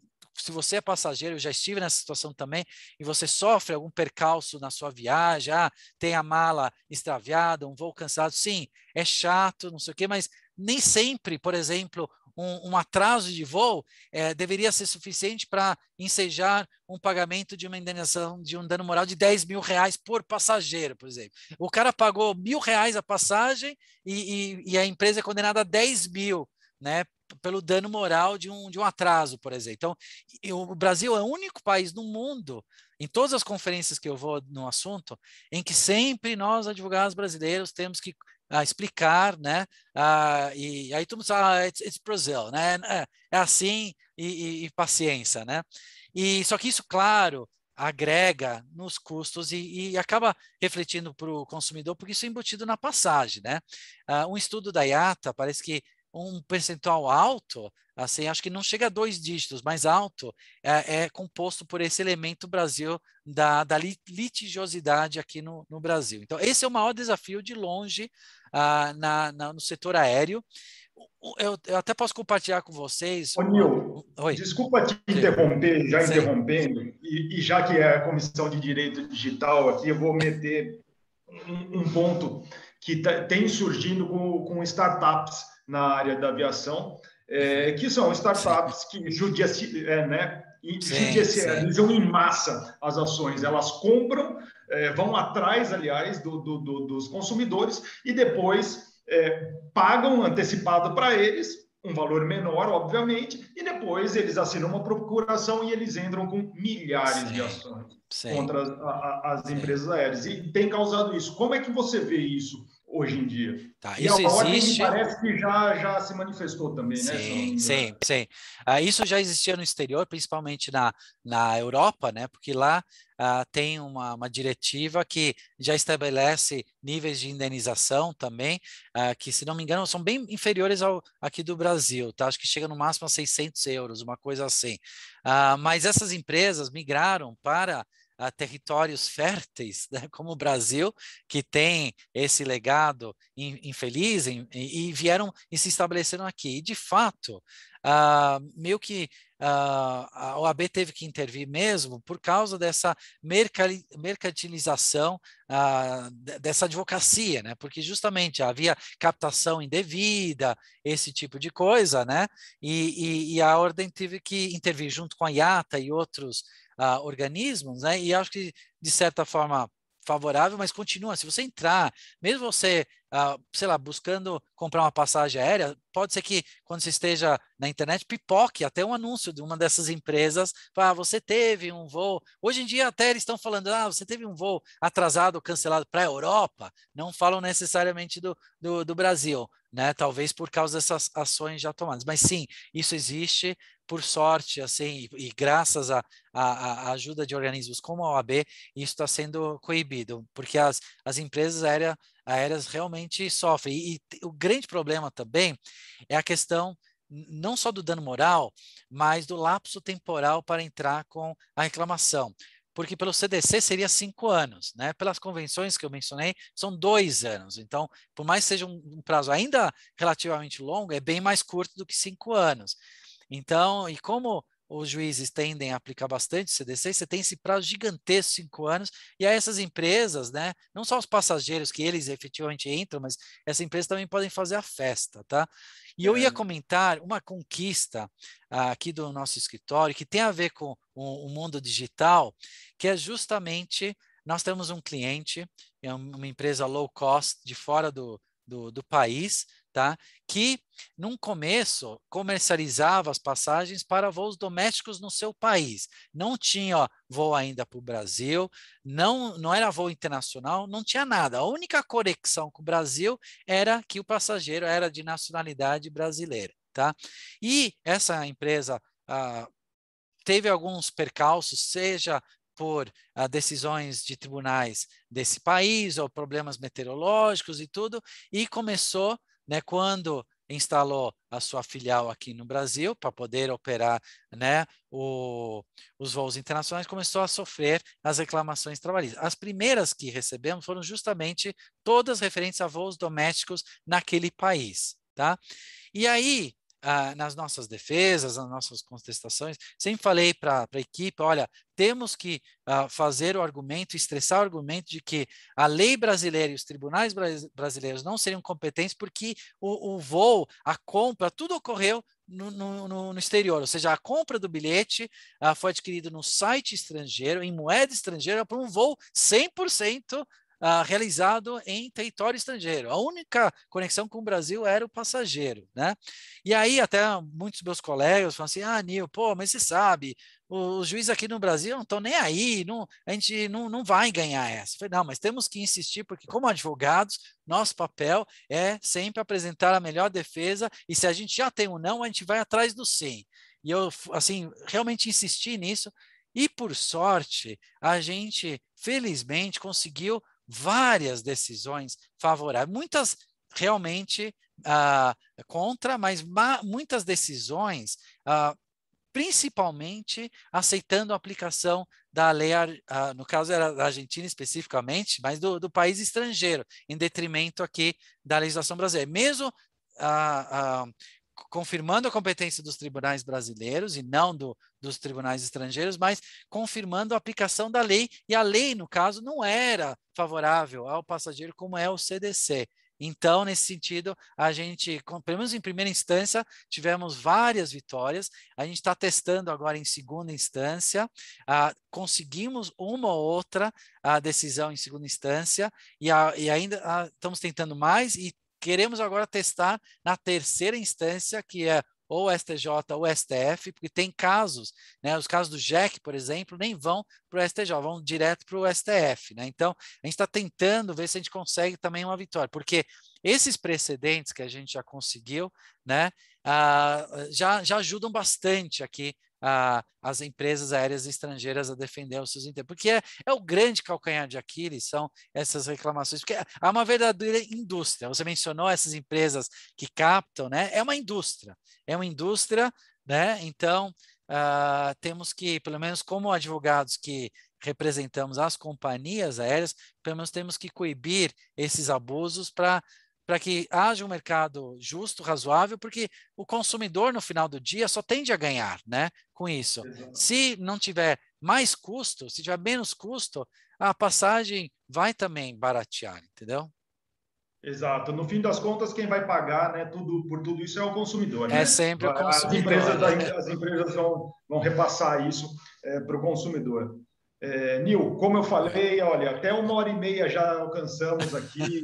S3: se você é passageiro, eu já estive nessa situação também, e você sofre algum percalço na sua viagem, ah, tem a mala extraviada, um voo cansado, sim, é chato, não sei o quê, mas nem sempre, por exemplo, um, um atraso de voo é, deveria ser suficiente para ensejar um pagamento de uma indenização de um dano moral de 10 mil reais por passageiro, por exemplo. O cara pagou mil reais a passagem e, e, e a empresa é condenada a 10 mil né, pelo dano moral de um, de um atraso, por exemplo. Então, eu, o Brasil é o único país no mundo, em todas as conferências que eu vou no assunto, em que sempre nós, advogados brasileiros, temos que ah, explicar, né? Ah, e aí todo mundo fala, ah, it's, it's Brazil, né? É, é, assim e, e, e paciência, né? E só que isso, claro, agrega nos custos e, e acaba refletindo para o consumidor, porque isso é embutido na passagem, né? Ah, um estudo da IATA parece que um percentual alto, assim, acho que não chega a dois dígitos, mas alto, é, é composto por esse elemento Brasil da, da litigiosidade aqui no, no, Brasil. Então, esse é o maior desafio de longe ah, na, na, no setor aéreo. Eu, eu, até posso compartilhar com vocês. Ô, Nil, Oi. desculpa te interromper,
S2: já Sim. interrompendo, e, e, já que é a Comissão de Direito Digital aqui, eu vou meter um, um ponto que tá, tem surgindo com, com startups na área da aviação, é, que são startups que judicializam é, né, em massa as ações. Elas compram, é, vão atrás, aliás, do, do, do, dos consumidores e depois é, pagam antecipado para eles, um valor menor, obviamente, e depois eles assinam uma procuração e eles entram com milhares sim, de
S3: ações sim, contra
S2: as, as empresas aéreas. E tem causado isso. Como é que você vê isso? hoje em
S3: dia. Tá, isso a existe. parece
S2: que já, já se manifestou também, sim, né? Sim, sim,
S3: sim. Ah, isso já existia no exterior, principalmente na, na Europa, né? Porque lá ah, tem uma, uma diretiva que já estabelece níveis de indenização também, ah, que, se não me engano, são bem inferiores ao aqui do Brasil, tá? Acho que chega no máximo a 600 euros, uma coisa assim. Ah, mas essas empresas migraram para a territórios férteis, né, como o Brasil, que tem esse legado infeliz, e, e vieram e se estabeleceram aqui. E, de fato, ah, meio que ah, a OAB teve que intervir mesmo por causa dessa mercantilização ah, dessa advocacia, né? Porque justamente havia captação indevida, esse tipo de coisa, né? E, e, e, a ordem teve que intervir junto com a IATA e outros uh, organismos, né? E acho que, de certa forma, favorável, mas continua. Se você entrar, mesmo você, uh, sei lá, buscando comprar uma passagem aérea, pode ser que quando você esteja na internet, pipoque até um anúncio de uma dessas empresas. Ah, você teve um voo. Hoje em dia, até eles estão falando, ah, você teve um voo atrasado, cancelado para a Europa. Não falam necessariamente do, do, do Brasil, né? Talvez por causa dessas ações já tomadas. Mas sim, isso existe, por sorte, assim, e, e graças à ajuda de organismos como a OAB, isso está sendo coibido, porque as, as empresas aérea, aéreas realmente sofrem. E, e o grande problema também é a questão não só do dano moral, mas do lapso temporal para entrar com a reclamação porque pelo CDC seria cinco anos, né? Pelas convenções que eu mencionei, são dois anos. Então, por mais que seja um, um prazo ainda relativamente longo, é bem mais curto do que cinco anos. Então, e como os juízes tendem a aplicar bastante CDC, você tem esse prazo gigantesco, cinco anos, e aí essas empresas, né, não só os passageiros que eles efetivamente entram, mas essas empresas também podem fazer a festa, tá? E eu ia é. comentar uma conquista ah, aqui do nosso escritório que tem a ver com o, o mundo digital, que é justamente nós temos um cliente, é uma empresa low cost de fora do, do, do país, tá? que, num começo, comercializava as passagens para voos domésticos no seu país. Não tinha ó, voo ainda para o Brasil, não, não era voo internacional, não tinha nada. A única conexão com o Brasil era que o passageiro era de nacionalidade brasileira. Tá? E essa empresa ah, teve alguns percalços, seja por ah, decisões de tribunais desse país ou problemas meteorológicos e tudo, e começou né, quando instalou a sua filial aqui no Brasil para poder operar né, o, os voos internacionais, começou a sofrer as reclamações trabalhistas. As primeiras que recebemos foram justamente todas referentes a voos domésticos naquele país. Tá? E aí, ah, nas nossas defesas, nas nossas contestações, sempre falei para a equipe: olha, temos que ah, fazer o argumento, estressar o argumento de que a lei brasileira e os tribunais brasileiros não seriam competentes porque o, o voo, a compra, tudo ocorreu no, no, no, exterior, ou seja, a compra do bilhete ah, foi adquirida no site estrangeiro, em moeda estrangeira, para um voo 100% ah, realizado em território estrangeiro. A única conexão com o Brasil era o passageiro, né? E aí até muitos meus colegas falam assim, ah, Nil, pô, mas você sabe, os juízes aqui no Brasil não estão nem aí, não, a gente não, não vai ganhar essa. Falei, não, mas temos que insistir, porque como advogados, nosso papel é sempre apresentar a melhor defesa, e se a gente já tem um não, a gente vai atrás do sim. E eu, assim, realmente insisti nisso, e por sorte, a gente, felizmente, conseguiu várias decisões favoráveis, muitas realmente ah, contra, mas muitas decisões, ah, principalmente aceitando a aplicação da lei, ah, no caso era da Argentina especificamente, mas do, do, país estrangeiro, em detrimento aqui da legislação brasileira. Mesmo ah, ah, confirmando a competência dos tribunais brasileiros e não do, dos tribunais estrangeiros, mas confirmando a aplicação da lei, e a lei, no caso, não era favorável ao passageiro, como é o CDC. Então, nesse sentido, a gente, pelo menos em primeira instância, tivemos várias vitórias. A gente está testando agora em segunda instância. Ah, conseguimos uma ou outra ah, decisão em segunda instância e, a, e ainda ah, estamos tentando mais e Queremos agora testar na terceira instância, que é ou STJ ou STF, porque tem casos, né, os casos do Jack, por exemplo, nem vão para o STJ, vão direto para o STF. Né? Então, a gente está tentando ver se a gente consegue também uma vitória, porque esses precedentes que a gente já conseguiu, né, ah, já, já ajudam bastante aqui as empresas aéreas estrangeiras a defender os seus interesses, porque é, é o grande calcanhar de Aquiles, são essas reclamações, porque há uma verdadeira indústria, você mencionou essas empresas que captam, né? é uma indústria, é uma indústria, né? então ah, temos que, pelo menos como advogados que representamos as companhias aéreas, pelo menos temos que coibir esses abusos para para que haja um mercado justo, razoável, porque o consumidor no final do dia só tende a ganhar, né, com isso. Exato. Se não tiver mais custo, se tiver menos custo, a passagem vai também baratear, entendeu?
S2: Exato. No fim das contas, quem vai pagar, né, tudo por tudo isso é o consumidor.
S3: É né? sempre o consumidor. As empresas, né?
S2: as empresas vão, vão repassar isso é, para o consumidor. É, Nil, como eu falei, olha, até uma hora e meia já alcançamos aqui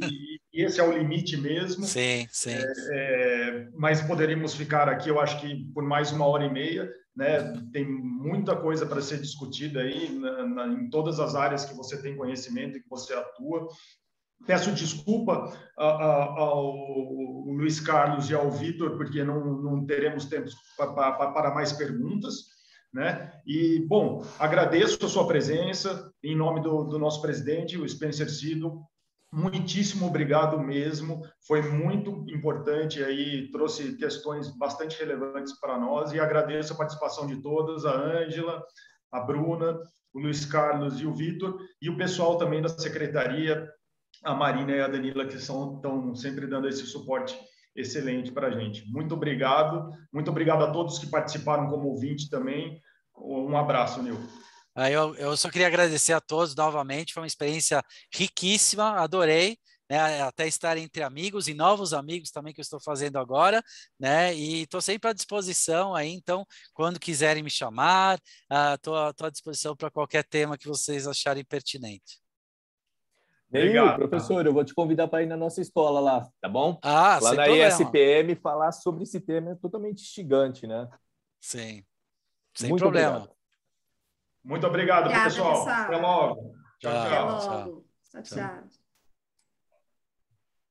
S2: e, esse é o limite mesmo. Sim, sim. É, é, mas poderíamos ficar aqui, eu acho que por mais uma hora e meia, né? Tem muita coisa para ser discutida aí na, na, em todas as áreas que você tem conhecimento e que você atua. Peço desculpa ao Luiz Carlos e ao Vitor, porque não, não teremos tempo para mais perguntas. Né? E, bom, agradeço a sua presença, em nome do, do nosso presidente, o Spencer Cid. muitíssimo obrigado mesmo, foi muito importante aí, trouxe questões bastante relevantes para nós e agradeço a participação de todas, a Ângela, a Bruna, o Luiz Carlos e o Vitor, e o pessoal também da secretaria, a Marina e a Danila, que são, estão sempre dando esse suporte excelente para a gente. Muito obrigado, muito obrigado a todos que participaram como ouvinte também. Um abraço, Nil.
S3: Ah, eu, eu só queria agradecer a todos novamente, foi uma experiência riquíssima, adorei. Né, até estar entre amigos e novos amigos também que eu estou fazendo agora, né, e estou sempre à disposição aí, então, quando quiserem me chamar, estou uh, ah, à, à disposição para qualquer tema que vocês acharem pertinente. Meu,
S5: professor, eu vou te convidar para ir na nossa escola lá, tá bom?
S3: Ah, lá na ISPM
S5: falar sobre esse tema é totalmente instigante, né? Sim. Sem Muito problema. Obrigado.
S2: Muito obrigado, pessoal. pessoal. Até logo. Tchau, ah, tchau. Até logo. tchau. tchau. tchau.